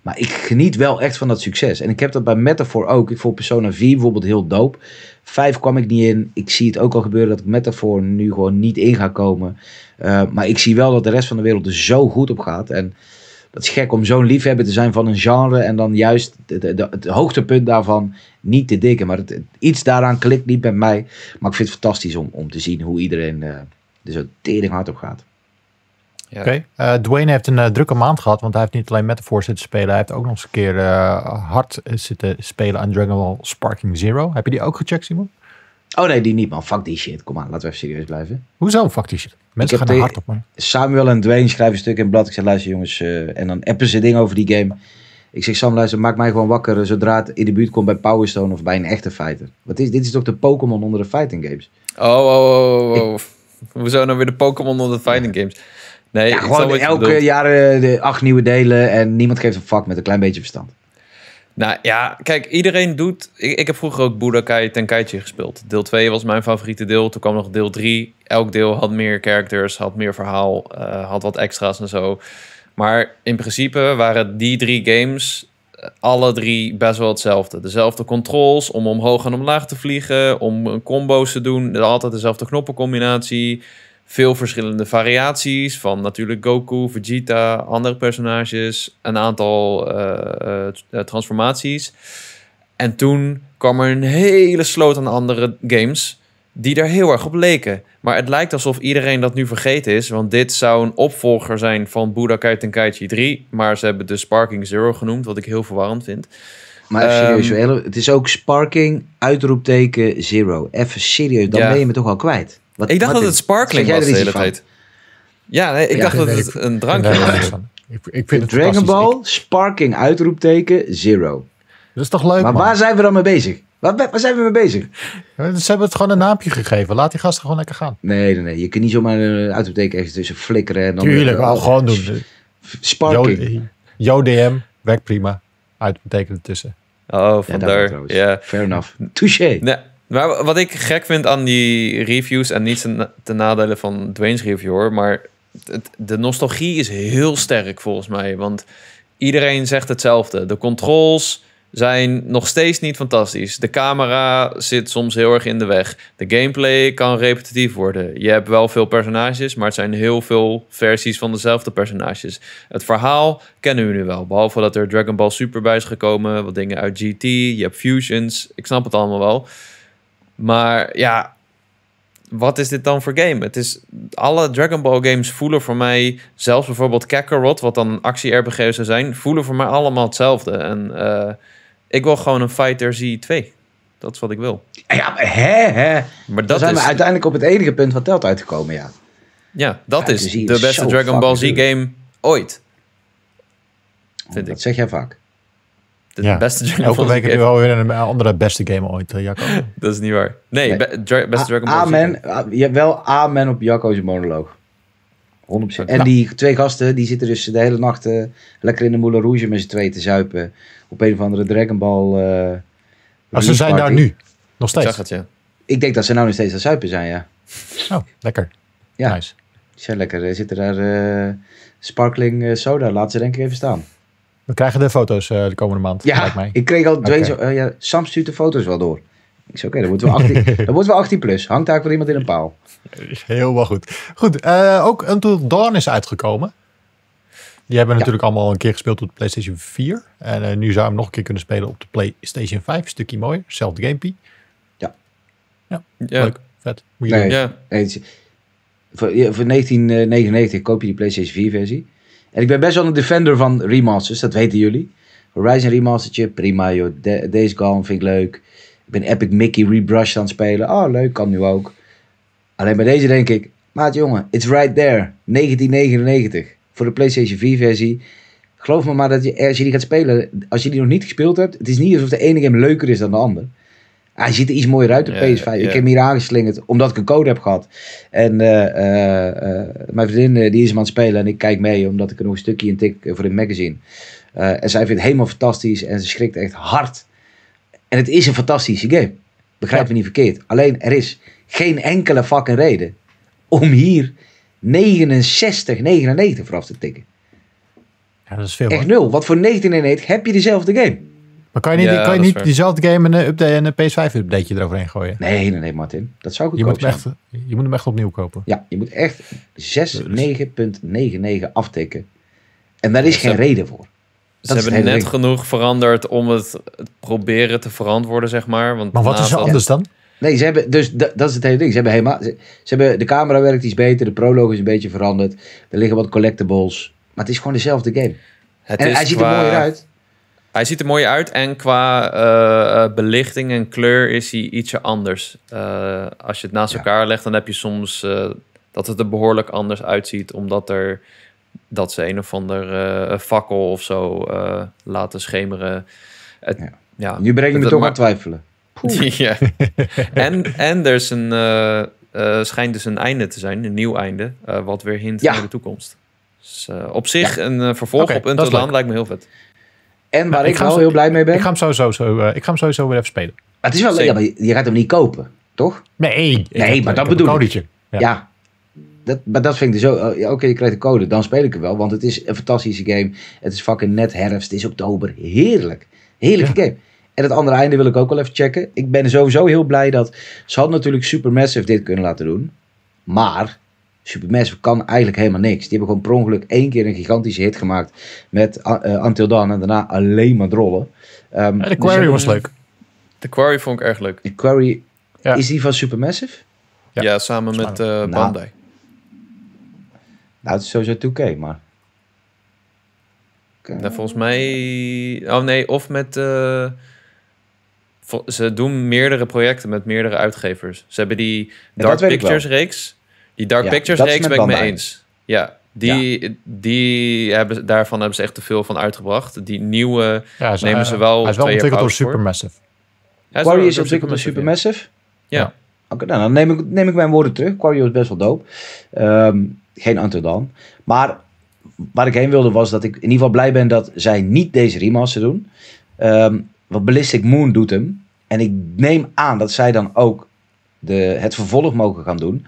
Maar ik geniet wel echt van dat succes. En ik heb dat bij Metaphor ook. Ik vond Persona 4 bijvoorbeeld heel doop. Vijf kwam ik niet in. Ik zie het ook al gebeuren dat ik Metafor nu gewoon niet in ga komen. Eh, maar ik zie wel dat de rest van de wereld er zo goed op gaat. En dat is gek om zo'n liefhebber te zijn van een genre. En dan juist het, hoogtepunt daarvan niet te dikken. Maar iets daaraan klikt niet bij mij. Maar ik vind het fantastisch om, om te zien hoe iedereen eh, er zo tering hard op gaat. Oké. Eh, Dwayne heeft een eh, drukke maand gehad, want hij heeft niet alleen met de zitten spelen, hij heeft ook nog eens een keer eh, hard zitten spelen aan Dragon Ball Sparking Zero. Heb je die ook gecheckt, Simon? Oh nee, die niet man. Fuck die shit. Kom aan, laten we even serieus blijven. Hoezo fuck die shit? Mensen gaan er hard op man. Samuel en Dwayne schrijven een stuk in blad. Ik zeg luister jongens, en dan appen ze dingen over die game. Ik zeg Sam luister, maak mij gewoon wakker zodra het in de buurt komt bij Power Stone of bij een echte fighter. Wat is, dit is toch de Pokémon onder de fighting games? Oh, oh, oh, oh, oh. Hoezo nou weer de Pokémon onder de fighting games? Nee, ja, gewoon elke jaar de acht nieuwe delen en niemand geeft een fuck met een klein beetje verstand. Nou ja, kijk, iedereen doet... Ik, ik heb vroeger ook Budokai Tenkaichi gespeeld. Deel 2 was mijn favoriete deel. Toen kwam nog deel 3. Elk deel had meer characters, had meer verhaal, eh, had wat extra's en zo. Maar in principe waren die drie games eh, alle drie best wel hetzelfde. Dezelfde controls om omhoog en omlaag te vliegen, om combo's te doen. Altijd dezelfde knoppencombinatie veel verschillende variaties van natuurlijk Goku, Vegeta, andere personages, een aantal eh, eh, eh, transformaties. En toen kwam er een hele sloot aan andere games die daar heel erg op leken. Maar het lijkt alsof iedereen dat nu vergeten is, want dit zou een opvolger zijn van Budokai Tenkaichi 3, maar ze hebben de Sparking Zero genoemd, wat ik heel verwarrend vind. Maar serieus, ehm, het is ook Sparking, uitroepteken, Zero. Even serieus, dan ben je me toch al kwijt ik dacht dat het sparkling was de hele tijd. Ja, nee, ik dacht dat het een drankje was. Ik, ik vind het Dragon Ball, sparking, uitroepteken, zero. Dat is toch leuk, Maar waar zijn we dan mee bezig? Waar, waar zijn we mee bezig? ze hebben het gewoon een naampje gegeven. Laat die gasten gewoon lekker gaan. Nee, nee, nee. Je kunt niet zomaar een eh, uitroepteken ergens tussen flikkeren. En dan Tuurlijk, eh, wel oh, gewoon doen. Sparking. DM, werkt prima. Uitroepteken ertussen. Oh, vandaar. Ja, yeah. Fair enough. Touché. Maar wat ik gek vind aan die reviews, en niet ten nadele van Dwayne's review hoor, maar de nostalgie is heel sterk volgens mij. Want iedereen zegt hetzelfde. De controls zijn nog steeds niet fantastisch. De camera zit soms heel erg in de weg. De gameplay kan repetitief worden. Je hebt wel veel personages, maar het zijn heel veel versies van dezelfde personages. Het verhaal kennen we nu wel. Behalve dat er Dragon Ball Super bij is gekomen, wat dingen uit GT, je hebt fusions. Ik snap het allemaal wel. Maar ja, wat is dit dan voor game? Het is, alle Dragon Ball games voelen voor mij, zelfs bijvoorbeeld Kakarot, wat dan een actie-RPG zou zijn, voelen voor mij allemaal hetzelfde. En eh, ik wil gewoon een Fighter Z2. Dat is wat ik wil. Ja, hè, hè. Maar dat zijn we uiteindelijk op het enige punt wat telt uitgekomen, ja. Ja, dat is de beste Dragon Ball Z-game ooit. Vind dat ik. zeg jij vaak de ja. beste Dragon Elke wel weer een andere beste game ooit, eh, Jacco. dat is niet waar. Nee, nee. Be dra beste Dragon Ball Amen. Je hebt wel amen op Jacco's monoloog. 100%. En nou. die twee gasten die zitten dus de hele nacht eh, lekker in de Moulin Rouge met z'n twee te zuipen. Op een of andere Dragon Ball. Uh, eh, maar ah, ze zijn daar nu. Nog steeds. Ik, het, ja. ik denk dat ze nou nog steeds aan zuipen zijn, ja. Oh, lekker. Ja. Nice. Ze zijn lekker. Zitten daar sparkling soda. Laat ze denk ik even staan. We krijgen de foto's eh, de komende maand. Ja, ik kreeg al twee. Zo, eh, ja, Sam stuurt de foto's wel door. Ik zei, oké, dan wordt wel 18, wordt we 18 plus. Hangt daar wel iemand in een paal. Heel wel goed. Goed, eh, ook Until Dawn is uitgekomen. Die hebben natuurlijk allemaal een keer gespeeld op de PlayStation 4. En nu zou hem nog een keer kunnen spelen op de PlayStation 5. Stukje mooi, Zelfde gamepie. Ja. Ja, leuk. Vet. Moet je nee, voor, voor 1999 koop je die PlayStation 4 versie. En ik ben best wel een defender van remasters, dat weten jullie. Horizon remastertje, prima joh. Days Gone vind ik leuk. Ik ben Epic Mickey Rebrush aan het spelen. Oh, leuk, kan nu ook. Alleen bij deze denk ik, maat jongen, it's right there. 1999 voor de PlayStation 4 versie. Geloof me maar dat je, als je die gaat spelen, als je die nog niet gespeeld hebt, het is niet alsof de ene game leuker is dan de ander hij ziet er iets mooier uit, op PS5. Ik heb hem hier aangeslingerd, omdat ik een code heb gehad. En eh, eh, eh, mijn vriendin die is aan het spelen en ik kijk mee, omdat ik er nog een stukje in tik voor het magazine. en zij vindt het helemaal fantastisch en ze schrikt echt hard. En het is een fantastische game. Begrijp me niet verkeerd. Alleen er is geen enkele fucking reden om hier 69, 99 vooraf te tikken. Ja, dat is veel. Echt nul. Wat voor 19,99 heb je dezelfde game? Maar kan je niet, kan je niet diezelfde game een, update, en een PS5-updateje eroverheen gooien? Nee, nee, nee, Martin. Dat zou ik. je moet echt, je moet hem echt opnieuw kopen. Ja, je moet echt 6,9,99 dus- aftikken. En daar is geen reden voor. ze hebben net genoeg veranderd om het, het, proberen te verantwoorden, zeg maar. Want maar wat is er anders dan? Nee, ze hebben, dus dat, is het hele ding. Ze hebben helemaal, ze, hebben, de camera werkt iets beter, de prologue is een beetje veranderd. Er liggen wat collectibles. Maar het is gewoon dezelfde game. Het en hij ziet er mooier uit. Hij ziet er mooi uit en qua eh, eh, belichting en kleur is hij ietsje anders. Eh, als je het naast elkaar legt, dan heb je soms dat het er behoorlijk anders uitziet, omdat er dat ze een of ander fakkel of zo laten schemeren. ja. ja. nu breng je me toch aan twijfelen. ja. en, en er is een, schijnt dus een einde te zijn, een nieuw einde, wat weer hint naar de toekomst. Dus, op zich een vervolg op op totaal lijkt me heel vet. En waar ik, wel zo, heel blij mee ben. Ik ga hem sowieso, zo, eh, ik ga hem sowieso weer even spelen. Maar het is wel leuk, ja, maar je gaat hem niet kopen, toch? Nee, nee maar dat bedoel ik. Een ja. ja. Dat, maar dat vind ik zo. Dus eh, oké, je krijgt een code, dan speel ik hem wel. Want het is een fantastische game. Het is fucking net herfst, het is oktober. Heerlijk. Heerlijke game. En het andere einde wil ik ook wel even checken. Ik ben sowieso heel blij dat ze hadden natuurlijk Supermassive dit kunnen laten doen. Maar Supermassive kan eigenlijk helemaal niks. Die hebben gewoon per ongeluk één keer een gigantische hit gemaakt met uh, uh Until Dawn en daarna alleen maar drollen. Um, de dus Quarry was leuk. De Quarry vond ik erg leuk. De Quarry, is die van Supermassive? Ja, ja samen met uh, Bandai. Nou, nou, het is sowieso 2K, maar... Okay. Nou, volgens mij... Oh nee, of met... Eh, ze doen meerdere projecten met meerdere uitgevers. Ze hebben die Dark Pictures reeks die Dark Pictures reeks ben ik mee eens. Ja, die, die hebben, daarvan hebben ze echt te veel van uitgebracht. Die nieuwe nemen ze eh, wel. Hij is wel ontwikkeld door Supermassive. Quarry is, is ontwikkeld door Supermassive. Ja. Oké, nou, dan neem ik, neem ik mijn woorden terug. Quarry was best wel doop. Um, ehm, geen dan. Maar waar ik heen wilde was dat ik in ieder geval blij ben dat zij niet deze remaster doen. Wat ehm, want Ballistic Moon doet hem. En ik neem aan dat zij dan ook de, het vervolg mogen gaan doen.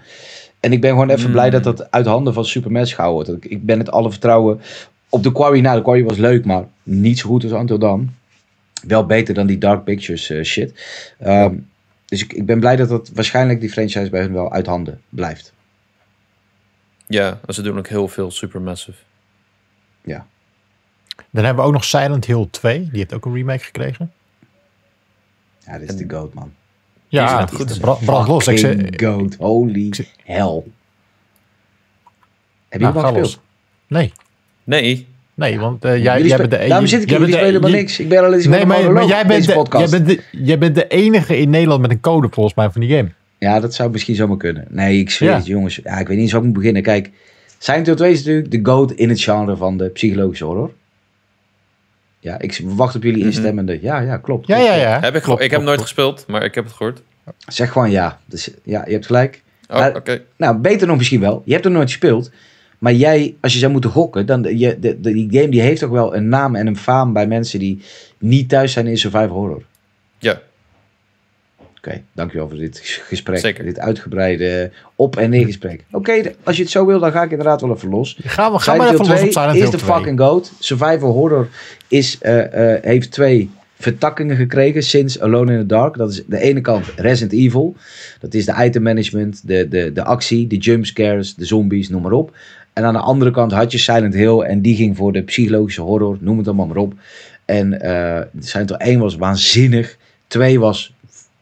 En ik ben gewoon even blij dat mm. dat uit handen van Supermassive gehouden wordt. Ik ben het alle vertrouwen op de Quarry. Nou, de Quarry was leuk, maar niet zo goed als Amsterdam. Wel beter dan die Dark Pictures eh, shit. Ehm, dus ik, ik ben blij dat dat waarschijnlijk die franchise bij hun wel uit handen blijft. Ja, ze doen ook heel veel Supermassive. Ja. Dan hebben we ook nog Silent Hill 2. Die heeft ook een remake gekregen. Ja, dit is de goat, man. Ja, goed. Brand, los. Ik zei, goat. Holy hell. Heb je nou, wat gespeeld? Nee. Nee. Nee, want eh, jij, jij bent de enige. Daarom zit ik hier, jullie spelen maar niks. Ik ben alleen eens Nee, maar, jij, bent de, jij, bent de, jij bent de enige in Nederland met een code volgens mij van die game. Ja, dat zou misschien zomaar kunnen. Nee, ik zweer het, jongens. Ja, ik weet niet eens waar ik moet beginnen. Kijk, Silent Hill 2 is natuurlijk de goat in het genre van de psychologische horror. Ja, ik wacht op jullie mhm. instemmende. Ja, ja, klopt. Ja, ja, ja. Heb ik, ik heb nooit gespeeld, maar ik heb het gehoord. Zeg gewoon ja. Dus ja, je hebt gelijk. Oh, oké Nou, beter nog misschien wel. Je hebt er nooit gespeeld. Maar jij, als je zou moeten gokken, dan je, de, de, die game die heeft toch wel een naam en een faam bij mensen die niet thuis zijn in survival horror. Ja, Oké, okay, dankjewel voor dit gesprek. Zeker. Dit uitgebreide op- en neergesprek. Oké, als je het zo wil, dan ga ik inderdaad wel even los. Ga, maar gaan we even los op Is de fucking goat. Survival Horror is, eh, eh, heeft twee vertakkingen gekregen sinds Alone in the Dark. Dat is de ene kant Resident Evil. Dat is de item management, de, de, de actie, de jumpscares, de zombies, noem maar op. En aan de andere kant had je Silent Hill en die ging voor de psychologische horror, noem het allemaal maar op. En uh, Silent Hill 1 was waanzinnig. 2 was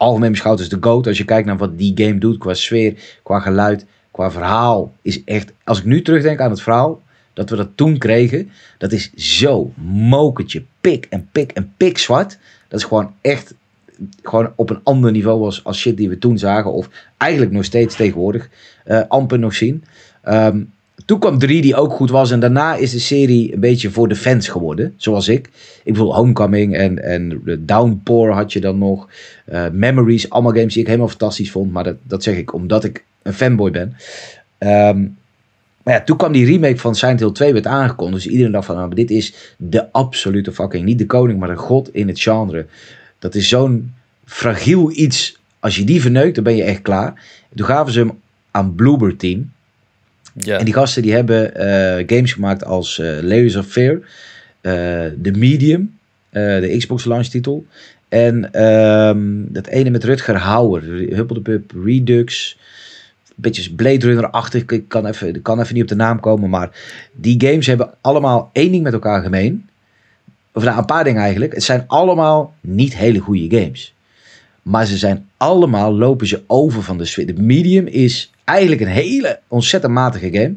algemeen beschouwd is de GOAT. Als je kijkt naar wat die game doet qua sfeer, qua geluid, qua verhaal. Is echt, als ik nu terugdenk aan het verhaal dat we dat toen kregen. Dat is zo moketje pik en pik en pik zwart. Dat is gewoon echt gewoon op een ander niveau was als shit die we toen zagen. Of eigenlijk nog steeds tegenwoordig uh, amper nog zien. Ehm, toen kwam 3 die ook goed was. En daarna is de serie een beetje voor de fans geworden. Zoals ik. Ik bedoel Homecoming en, en Downpour had je dan nog. Eh, Memories. Allemaal games die ik helemaal fantastisch vond. Maar dat, dat zeg ik omdat ik een fanboy ben. Ehm, maar ja, toen kwam die remake van Silent Hill 2 werd aangekondigd. Dus iedereen dacht van, nou, dit is de absolute fucking... Niet de koning, maar de god in het genre. Dat is zo'n fragiel iets. Als je die verneukt, dan ben je echt klaar. Toen gaven ze hem aan Bloober Team. En die gasten die hebben eh, games gemaakt als eh, Layers of Fear, eh, The Medium, de Xbox launch titel. En ehm, dat ene met Rutger Hauer, Huppel de Pub, Redux. Een beetje Blade Runner-achtig, ik kan even, kan even niet op de naam komen. Maar die games hebben allemaal één ding met elkaar gemeen. Of nou, een paar dingen eigenlijk. Het zijn allemaal niet hele goede games. Maar ze zijn allemaal, lopen ze over van de sfeer. De medium is eigenlijk een hele ontzettend matige game.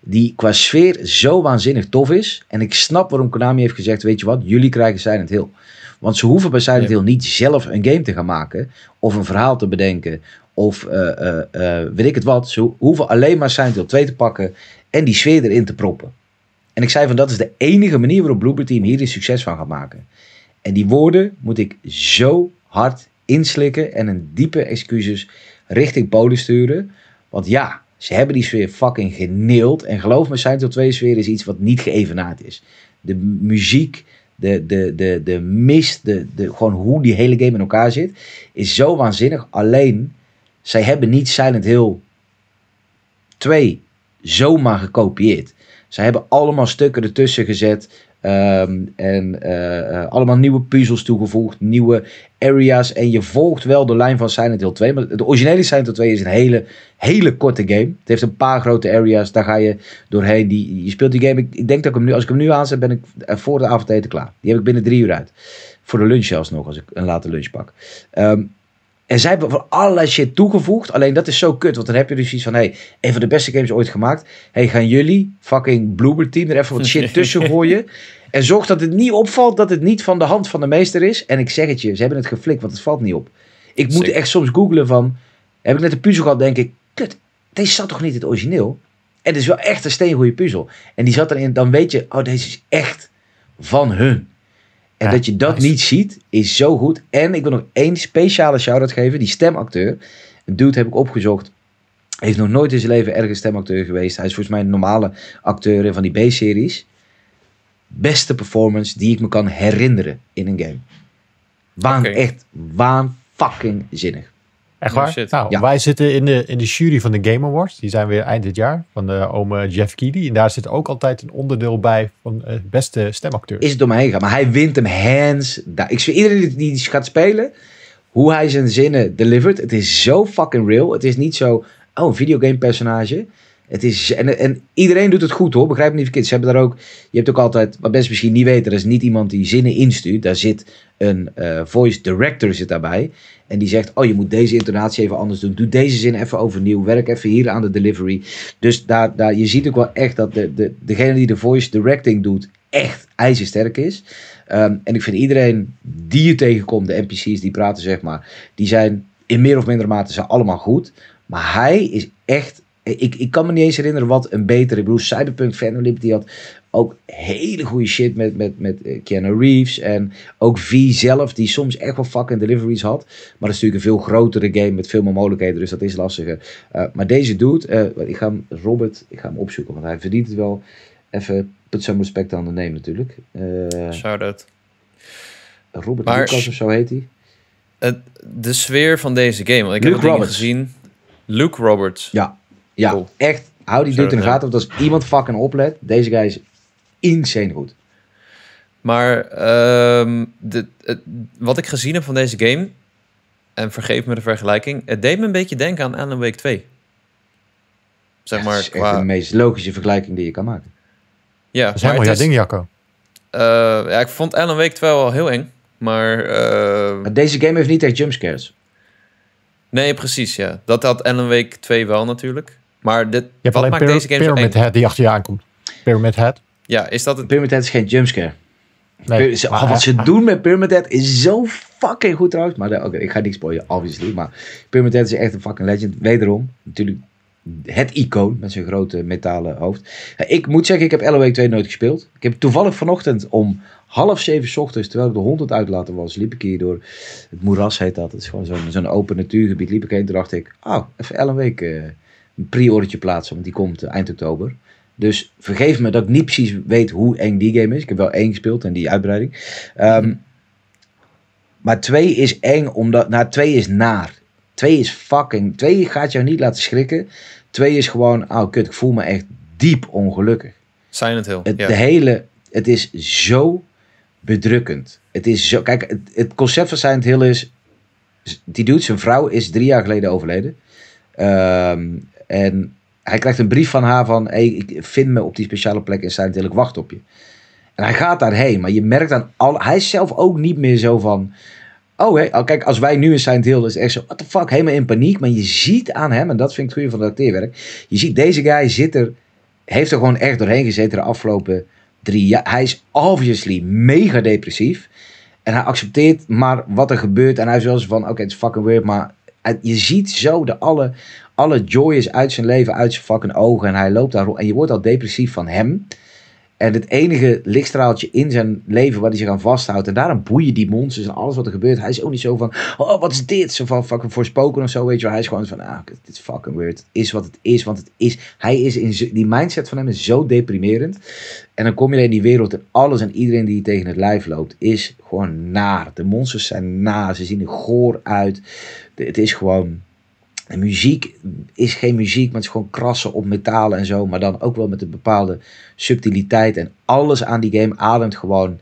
Die qua sfeer zo waanzinnig tof is. En ik snap waarom Konami heeft gezegd, weet je wat, jullie krijgen Silent Hill. Want ze hoeven bij Silent Hill niet zelf een game te gaan maken. Of een verhaal te bedenken. Of eh, eh, eh, weet ik het wat. Ze hoeven alleen maar Silent Hill 2 te pakken. En die sfeer erin te proppen. En ik zei van dat is de enige manier waarop Blooper Team hier een succes van gaat maken. En die woorden moet ik zo hard inslikken en een diepe excuses richting Polen sturen. Want ja, ze hebben die sfeer fucking geneeld. En geloof me, zijn tot twee sfeer is iets wat niet geëvenaard is. De muziek, de, de, de, de mist, de, de, gewoon hoe die hele game in elkaar zit, is zo waanzinnig. Alleen, zij hebben niet Silent Hill 2 zomaar gekopieerd. Ze hebben allemaal stukken ertussen gezet Ehm, en eh, eh, allemaal nieuwe puzzels toegevoegd, nieuwe areas. En je volgt wel de lijn van Silent Hill 2. Maar de originele Silent Hill 2 is een hele, hele korte game. Het heeft een paar grote areas, daar ga je doorheen. Die, je speelt die game. Ik, ik denk dat ik hem nu, als ik hem nu aanzet, ben ik eh, voor de avondeten klaar. Die heb ik binnen drie uur uit. Voor de lunch zelfs nog, als ik een late lunch pak. Ehm, en zij hebben voor allerlei shit toegevoegd. Alleen dat is zo kut. Want dan heb je dus iets van: hey, een van de beste games ooit gemaakt. hey, gaan jullie, fucking Bloober Team, er even wat shit tussen gooien. En zorg dat het niet opvalt dat het niet van de hand van de meester is. En ik zeg het je, ze hebben het geflikt, want het valt niet op. Ik moet echt soms googlen van. Heb ik net de puzzel gehad, denk ik. Kut, deze zat toch niet in het origineel? En het is wel echt een steengoede puzzel. En die zat erin, dan weet je, oh, deze is echt van hun. En dat je dat niet ziet, is zo goed. En ik wil nog één speciale shout-out geven. Die stemacteur. Een dude heb ik opgezocht. Heeft nog nooit in zijn leven ergens stemacteur geweest. Hij is volgens mij een normale acteur in van die B-series. Beste performance die ik me kan herinneren in een game. Waan, Echt waan fucking zinnig. Echt waar? nou, wij zitten in de, in de jury van de Game Awards. Die zijn weer eind dit jaar. Van de eh, ome eh, Jeff Keighley. En daar zit ook altijd een onderdeel bij van uh, beste stemacteur. Is het door mij heen gegaan. Maar hij wint hem hands Ik zie iedereen die, die gaat spelen. Hoe hij zijn zinnen delivered. Het is zo fucking real. Het is niet zo... Oh, een videogame personage. Het is, en, en iedereen doet het goed hoor, begrijp me niet verkeerd. Ze hebben daar ook, je hebt ook altijd, wat mensen misschien niet weten, er is niet iemand die zinnen instuurt. Daar zit een eh, voice director zit daarbij. En die zegt, oh je moet deze intonatie even anders doen. Doe deze zin even overnieuw. Werk even hier aan de delivery. Dus daar, daar, je ziet ook wel echt dat de, de, degene die de voice directing doet, echt ijzersterk is. Ehm, en ik vind iedereen die je tegenkomt, de NPC's die praten zeg maar, die zijn in meer of mindere mate zijn allemaal goed. Maar hij is echt ik, ik kan me niet eens herinneren wat een betere. Ik Cyberpunk Phantom die had ook hele goede shit met, met, met eh, Keanu Reeves. En ook V zelf, die soms echt wel fucking deliveries had. Maar dat is natuurlijk een veel grotere game met veel meer mogelijkheden. Dus dat is lastiger. Eh, maar deze doet eh, ik ga hem, Robert, ik ga hem opzoeken. Want hij verdient het wel. Even put some respect aan de nemen natuurlijk. zou dat Robert maar, of zo heet hij. de sfeer van deze game. Want ik Luke heb het gezien. Luke Roberts. Ja, ja, echt. Hou die dude in de gaten. Want als iemand fucking oplet, deze guy is insane goed. Maar ehm, de, wat ik gezien heb van deze game, en vergeef me de vergelijking, het deed me een beetje denken aan Alan Wake 2. Zeg maar, dat is de meest logische vergelijking die je kan maken. Ja, dat is helemaal jouw ding, Jacco. Eh, ja, ik vond Alan Wake 2 wel heel eng, eh, maar... deze game heeft niet echt jumpscares. Nee, precies, ja. Dat had Alan Wake 2 wel natuurlijk. Maar dit, je hebt wat maakt deze game Pyramid Head die achter je aankomt. Pyramid Head. Ja, is dat het? Pyramid Head is geen jumpscare. Nee, wat ze doen met Pyramid Head is zo fucking goed trouwens. Maar eh, oké, ik ga niks spoilen, obviously. Maar Pyramid Head is echt een fucking legend. Wederom, natuurlijk het icoon met zijn grote metalen hoofd. Eh, ik moet zeggen, ik heb LOE 2 nooit gespeeld. Ik heb toevallig vanochtend om half zeven ochtends, terwijl ik de hond uitlaten was, liep ik hier door het moeras heet dat. Het is gewoon zo'n zo'n open natuurgebied. Liep ik heen, toen dacht ik, oh, even LOE een pre plaatsen, want die komt eh, eind oktober. Dus vergeef me dat ik niet precies weet hoe eng die game is. Ik heb wel één gespeeld en die uitbreiding. Ehm, maar twee is eng, omdat. Nou, twee is naar. Twee is fucking. Twee gaat jou niet laten schrikken. Twee is gewoon, oh kut, ik voel me echt diep ongelukkig. Zijn Het, ja. De hele. Het is zo bedrukkend. Het is zo. Kijk, het, het concept van Silent heel is. Die doet zijn vrouw is drie jaar geleden overleden. Ehm, en hij krijgt een brief van haar van, hey, ik vind me op die speciale plek in Silent Hill, ik wacht op je. En hij gaat daarheen, maar je merkt aan al, hij is zelf ook niet meer zo van, oh hey, oh, kijk, als wij nu in Silent Hill, is echt zo, what the fuck, helemaal in paniek. Maar je ziet aan hem, en dat vind ik het goede van dat acteerwerk, je ziet deze guy zit er, heeft er gewoon echt doorheen gezeten de afgelopen drie jaar. Hij is obviously mega depressief. En hij accepteert maar wat er gebeurt. En hij is wel eens van, oké, het is fucking weird, maar je ziet zo de alle, alle joy is uit zijn leven, uit zijn fucking ogen. En hij loopt daar rond. En je wordt al depressief van hem. En het enige lichtstraaltje in zijn leven waar hij zich aan vasthoudt. En daarom boeien die monsters en alles wat er gebeurt. Hij is ook niet zo van, oh wat is dit? Zo van fucking voorspoken of zo, weet je Hij is gewoon van, ah, dit is fucking weird. is wat het is, want het is. Hij is in, die mindset van hem is zo deprimerend. En dan kom je in die wereld en alles en iedereen die tegen het lijf loopt is gewoon naar. De monsters zijn naar, ze zien er goor uit. het is gewoon en muziek is geen muziek, maar het is gewoon krassen op metalen en zo. Maar dan ook wel met een bepaalde subtiliteit. En alles aan die game ademt gewoon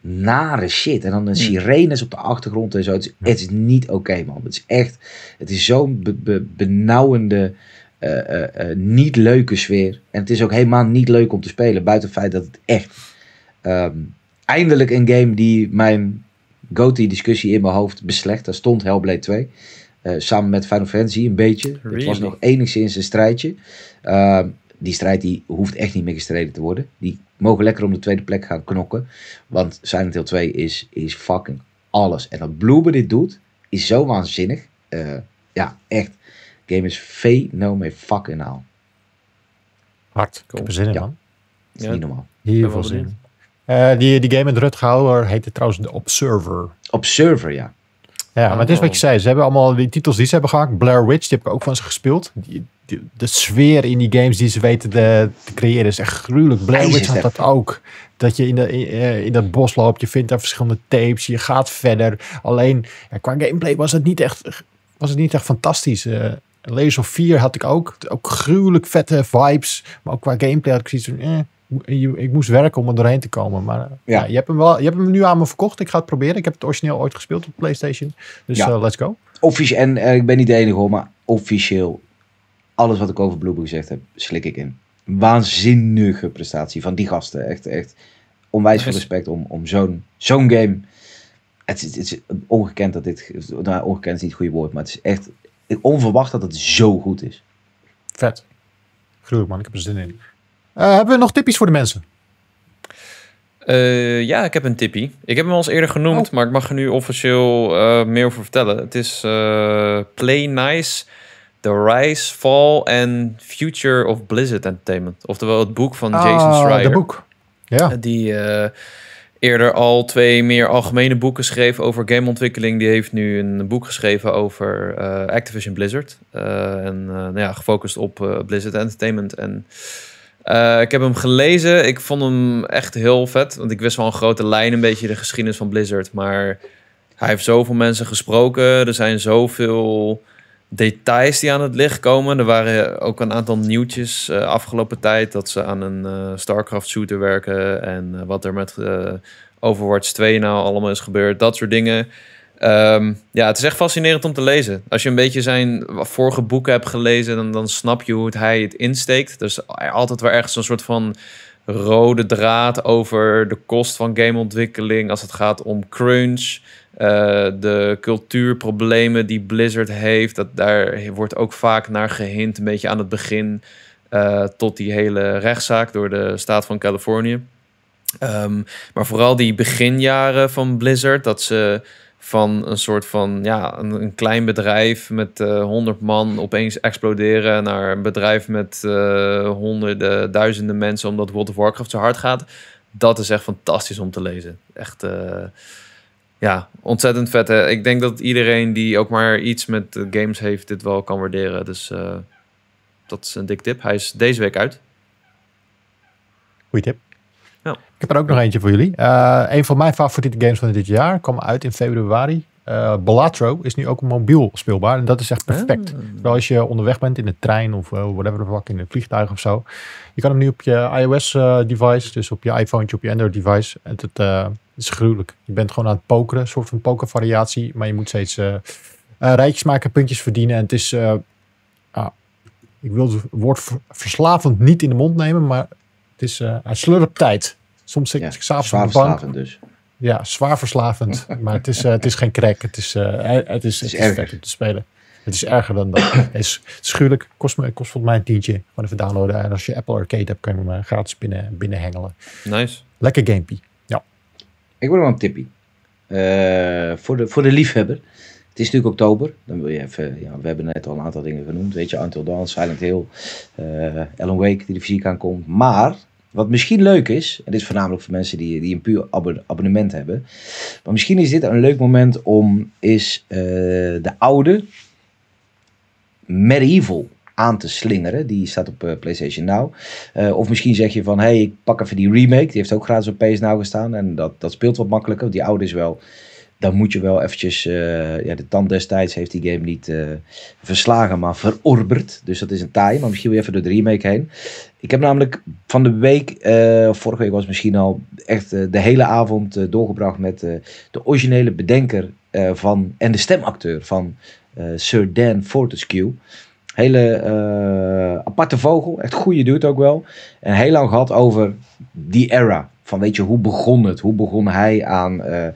nare shit. En dan een mm. sirenes op de achtergrond en zo. Het is, niet oké, man. Het is echt, het is zo'n benauwende, eh, eh, eh, niet leuke sfeer. En het is ook helemaal niet leuk om te spelen. Buiten het feit dat het echt... Ehm, eindelijk een game die mijn goatee discussie in mijn hoofd beslecht. Daar stond Hellblade 2. Eh, samen met Final Fantasy een beetje. Het was nog enigszins een strijdje. Ehm, die strijd die hoeft echt niet meer gestreden te worden. Die mogen lekker om de tweede plek gaan knokken. Want Silent Hill 2 is, is fucking alles. En dat Bloober dit doet, is zo waanzinnig. Eh, ja, echt. game is fenomenaal. Hard. Cool. Ik heb zin in, ja. man. is niet normaal. Heel veel zin eh, die, die game met Rutger heet heette trouwens de Observer. Observer, ja. Ja, maar het is wat je oh. zei. Ze hebben allemaal die titels die ze hebben gehad. Blair Witch, die heb ik ook van ze gespeeld. Die, de sfeer in die games die ze weten de, te creëren is echt gruwelijk. Blair Witch had dat ook. Dat je in, de, eh, in, dat bos loopt, je vindt daar verschillende tapes, je gaat verder. Alleen qua gameplay was het niet echt, was het niet echt fantastisch. Uh, Layers of 4 had ik ook. Ook gruwelijk vette vibes. Maar ook qua gameplay had ik zoiets van... Eh, ik moest werken om er doorheen te komen. Maar ja. je, hebt hem wel, je hebt hem nu aan me verkocht. Ik ga het proberen. Ik heb het origineel ooit gespeeld op PlayStation. Dus eh, let's go. Officieel, en eh, ik ben niet de enige hoor, maar officieel alles wat ik over Bluebook gezegd heb, slik ik in. Waanzinnige prestatie van die gasten. Echt, echt onwijs veel respect om, om zo'n zo'n game. Het, het, is ongekend dat dit. Nou, ongekend is niet het goede woord, maar het is echt onverwacht dat het zo goed is. Vet. Gruwelijk man, ik heb er zin in. Eh, hebben we nog tipjes voor de mensen? Eh, ja, ik heb een tippie. Ik heb hem al eens eerder genoemd, oh. maar ik mag er nu officieel eh, meer over vertellen. Het is Play Nice, The Rise, Fall and Future of Blizzard Entertainment. Oftewel het boek van ah, Jason Schreier. Het boek, ja. Die eerder al twee meer algemene boeken schreef over gameontwikkeling. Die heeft nu een boek geschreven over Activision Blizzard. en nou ja, gefocust op Blizzard Entertainment en... Eh, ik heb hem gelezen. Ik vond hem echt heel vet. Want ik wist wel een grote lijn, een beetje de geschiedenis van Blizzard. Maar hij heeft zoveel mensen gesproken. Er zijn zoveel details die aan het licht komen. Er waren ook een aantal nieuwtjes uh, afgelopen tijd. Dat ze aan een eh, StarCraft shooter werken. En wat er met Overwatch 2 nou allemaal is gebeurd. Dat soort dingen. Ehm, ja, het is echt fascinerend om te lezen. Als je een beetje zijn vorige boeken hebt gelezen, dan, dan snap je hoe hij het insteekt. Dus altijd wel ergens een soort van rode draad over de kost van gameontwikkeling als het gaat om crunch. Eh, de cultuurproblemen die Blizzard heeft, dat, daar wordt ook vaak naar gehint, een beetje aan het begin uh, tot die hele rechtszaak door de staat van Californië. Ehm, maar vooral die beginjaren van Blizzard, dat ze van een soort van ja, een, een klein bedrijf met uh, eh, 100 man opeens exploderen naar een bedrijf met eh, honderden, duizenden mensen omdat World of Warcraft zo hard gaat. Dat is echt fantastisch om te lezen. Echt eh, ja, ontzettend vet. Hè? Ik denk dat iedereen die ook maar iets met games heeft, dit wel kan waarderen. Dus dat is een dik tip. Hij is deze week uit. Goeie tip. Ik heb er ook nog eentje voor jullie. Uh, een van mijn favoriete games van dit jaar kwam uit in februari. Uh, eh, Bellatro is nu ook mobiel speelbaar. En dat is echt perfect. Ah. Terwijl als je onderweg bent in de trein of eh, whatever the in een vliegtuig of zo. Je kan hem nu op je iOS-device, dus op je iPhone, op je Android-device. Het, het is gruwelijk. Je bent gewoon aan het pokeren, een soort van pokervariatie. Maar je moet steeds rijtjes maken, puntjes verdienen. En het is, ah, ik wil het woord verslavend niet in de mond nemen, maar het is, een slurp tijd. Soms zit ik s'avonds op de bank. dus. Ja, zwaar verslavend. maar het is, eh, het is geen crack. Het is, uh, het is, het is, het te spelen. Het is erger dan dat. het is schuurlijk. Kost, kost volgens mij een tientje. Gewoon even downloaden. En als je Apple Arcade hebt, kan je hem eh, gratis binnen, binnen hengelen. Nice. Lekker gamepie. Ja. Ik wil nog een tippie. voor, de, voor de liefhebber. Het is natuurlijk oktober. Dan wil je even, ja, we hebben net al een aantal dingen genoemd. Weet je, Until Dawn, Silent Hill, Ellen Alan Wake die de fysiek aankomt. Maar wat misschien leuk is, en dit is voornamelijk voor mensen die, die een puur abonnement hebben. Maar misschien is dit een leuk moment om is eh, de oude Medieval aan te slingeren. Die staat op eh, PlayStation Now. Eh, of misschien zeg je van, hé, hey, ik pak even die remake. Die heeft ook gratis op PS Now gestaan. En dat, dat speelt wat makkelijker. die oude is wel... Dan moet je wel eventjes... ja, de tand destijds heeft die game niet verslagen, maar verorberd. Dus dat is een taai. Maar misschien je even door de remake heen. Ik heb namelijk van de week, eh, vorige week was misschien al, echt eh, de hele avond eh, doorgebracht met de originele bedenker van, en de stemacteur van Sir Dan Fortescue. Hele aparte vogel, echt goede dude ook wel. En heel lang gehad over die era. Van weet je, hoe begon het? Hoe begon hij aan eh, eh,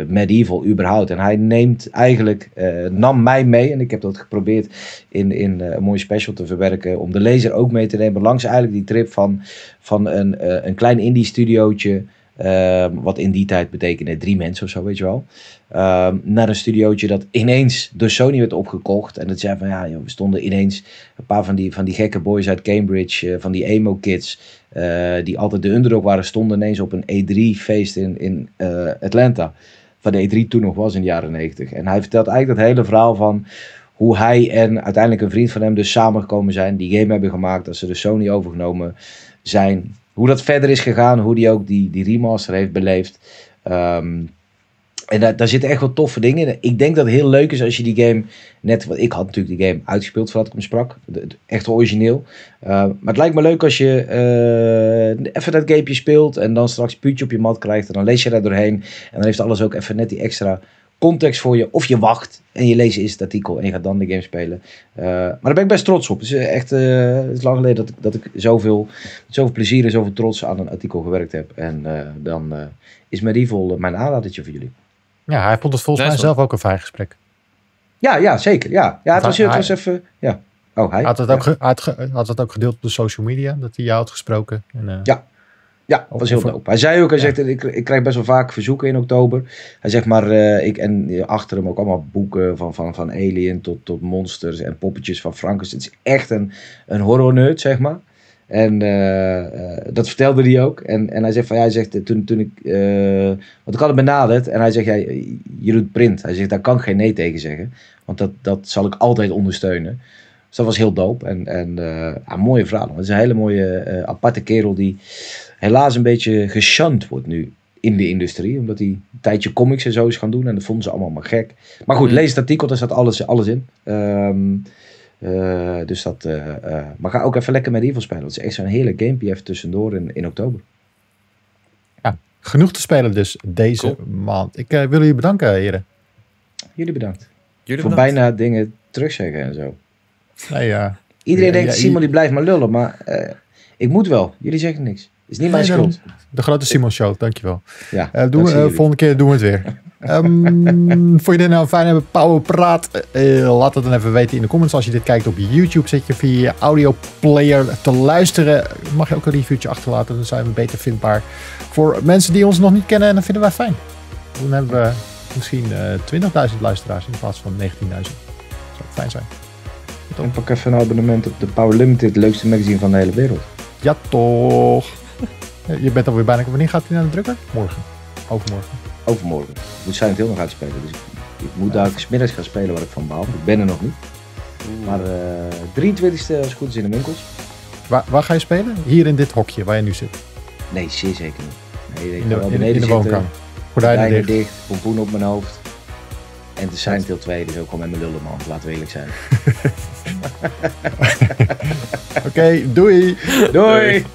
eh, Medieval überhaupt? En hij neemt eigenlijk, nam mij mee. En ik heb dat geprobeerd in, in een mooie special te verwerken. Om de lezer ook mee te nemen. Langs eigenlijk die trip van, van een, een klein indie studiootje. Ehm, wat in die tijd betekende drie mensen of zo, weet je wel. Ehm, naar een studiootje dat ineens door Sony werd opgekocht. En dat zei van ja, we stonden ineens een paar van die, van die gekke boys uit Cambridge, van die emo kids. Eh, die altijd de underdog waren, stonden ineens op een E3-feest in, in eh, Atlanta. Waar de E3 toen nog was in de jaren 90. En hij vertelt eigenlijk dat hele verhaal van hoe hij en uiteindelijk een vriend van hem dus samengekomen zijn. Die game hebben gemaakt, dat ze de Sony overgenomen zijn. Hoe dat verder is gegaan, hoe die ook die, die remaster heeft beleefd. Ehm, en daar, daar zitten echt wel toffe dingen in. Ik denk dat het heel leuk is als je die game net... Want ik had natuurlijk die game uitgespeeld voordat ik hem sprak. Echt origineel. Eh, maar het lijkt me leuk als je eh, even dat gameje speelt... en dan straks puutje op je mat krijgt en dan lees je daar doorheen. En dan heeft alles ook even net die extra context voor je. Of je wacht en je leest eerst het artikel en je gaat dan de game spelen. Eh, maar daar ben ik best trots op. Het is echt het lang geleden dat ik, dat ik zoveel, zoveel plezier en zoveel trots aan een artikel gewerkt heb. En dan is Medieval mijn aanradertje voor jullie. Ja, hij vond het volgens mij zelf ook een fijn gesprek. Ja, ja zeker. Ja, ja het, was, het was even... Ja. Oh, hij had het, ook, had, had het ook gedeeld op de social media, dat hij jou had gesproken. En, eh, ja, ja, dat was heel dope. Hij zei ook, hij zegt, ik, ik krijg best wel vaak verzoeken in oktober. Hij zegt maar, eh, ik, en eh, achter hem ook allemaal boeken van, van, van Alien tot, tot monsters en poppetjes van Frankenstein. Het is echt een, een horror zeg maar. En eh, eh, dat vertelde hij ook. En, en hij zegt van, hij zegt, toen, toen ik, eh, want ik had hem benaderd. En hij zegt, jij, je doet print. Hij zegt, daar kan ik geen nee tegen zeggen. Want dat, dat zal ik altijd ondersteunen. Dus dat was heel dope. En, en uh, een mooie verhaal. Het is een hele mooie, uh, aparte kerel die helaas een beetje geshunt wordt nu in de industrie. Omdat hij een tijdje comics en zo is gaan doen. En dat vonden ze allemaal maar gek. Maar goed, mm. lees het artikel, daar staat alles, alles in. Um, eh, dus dat, eh, eh, maar ga ook even lekker met medieval spelen. Het is echt zo'n hele gamepje tussendoor in, in oktober. Ja, genoeg te spelen dus deze maand. Ik wil jullie bedanken, heren. Jullie bedankt. Jullie Voor bijna dingen terugzeggen en zo. Nee, Iedereen denkt, Simon die blijft maar lullen, maar ik moet wel. Jullie zeggen niks. Is niet mijn schuld. De, grote Simon Show, dankjewel. Ja, uh, doen eh, volgende keer doen we het weer. um, vond je dit nou fijn fijne power praat? Eh, laat het dan even weten in de comments. Als je dit kijkt op YouTube, Zet je via je audio player te luisteren. Mag je ook een reviewtje achterlaten, dan zijn we beter vindbaar voor mensen die ons nog niet kennen. En dat vinden wij fijn. Dan hebben we misschien uh, 20.000 luisteraars in plaats van 19.000. Zou fijn zijn. En pak even een abonnement op de Power Limited, het leukste magazine van de hele wereld. Ja toch! Je bent alweer bijna. Wanneer gaat hij naar de drukker? Morgen. Overmorgen. Overmorgen. Ik moet Silent heel nog uitspelen. Dus ik, moet daar smiddags gaan spelen wat ik van baal. Ik ben er nog niet. Maar uh, 23 ste als goed is in de winkels. Waar, waar, ga je spelen? Hier in dit hokje waar je nu zit? Nee, zeer zeker niet. Nee, ik in de, wel in, in de woonkamer. Gordijnen dicht. pompoen op mijn hoofd. En de Silent Hill 2 dus ook al met mijn lullen, man. Laten we eerlijk zijn. Oké, doei. doei.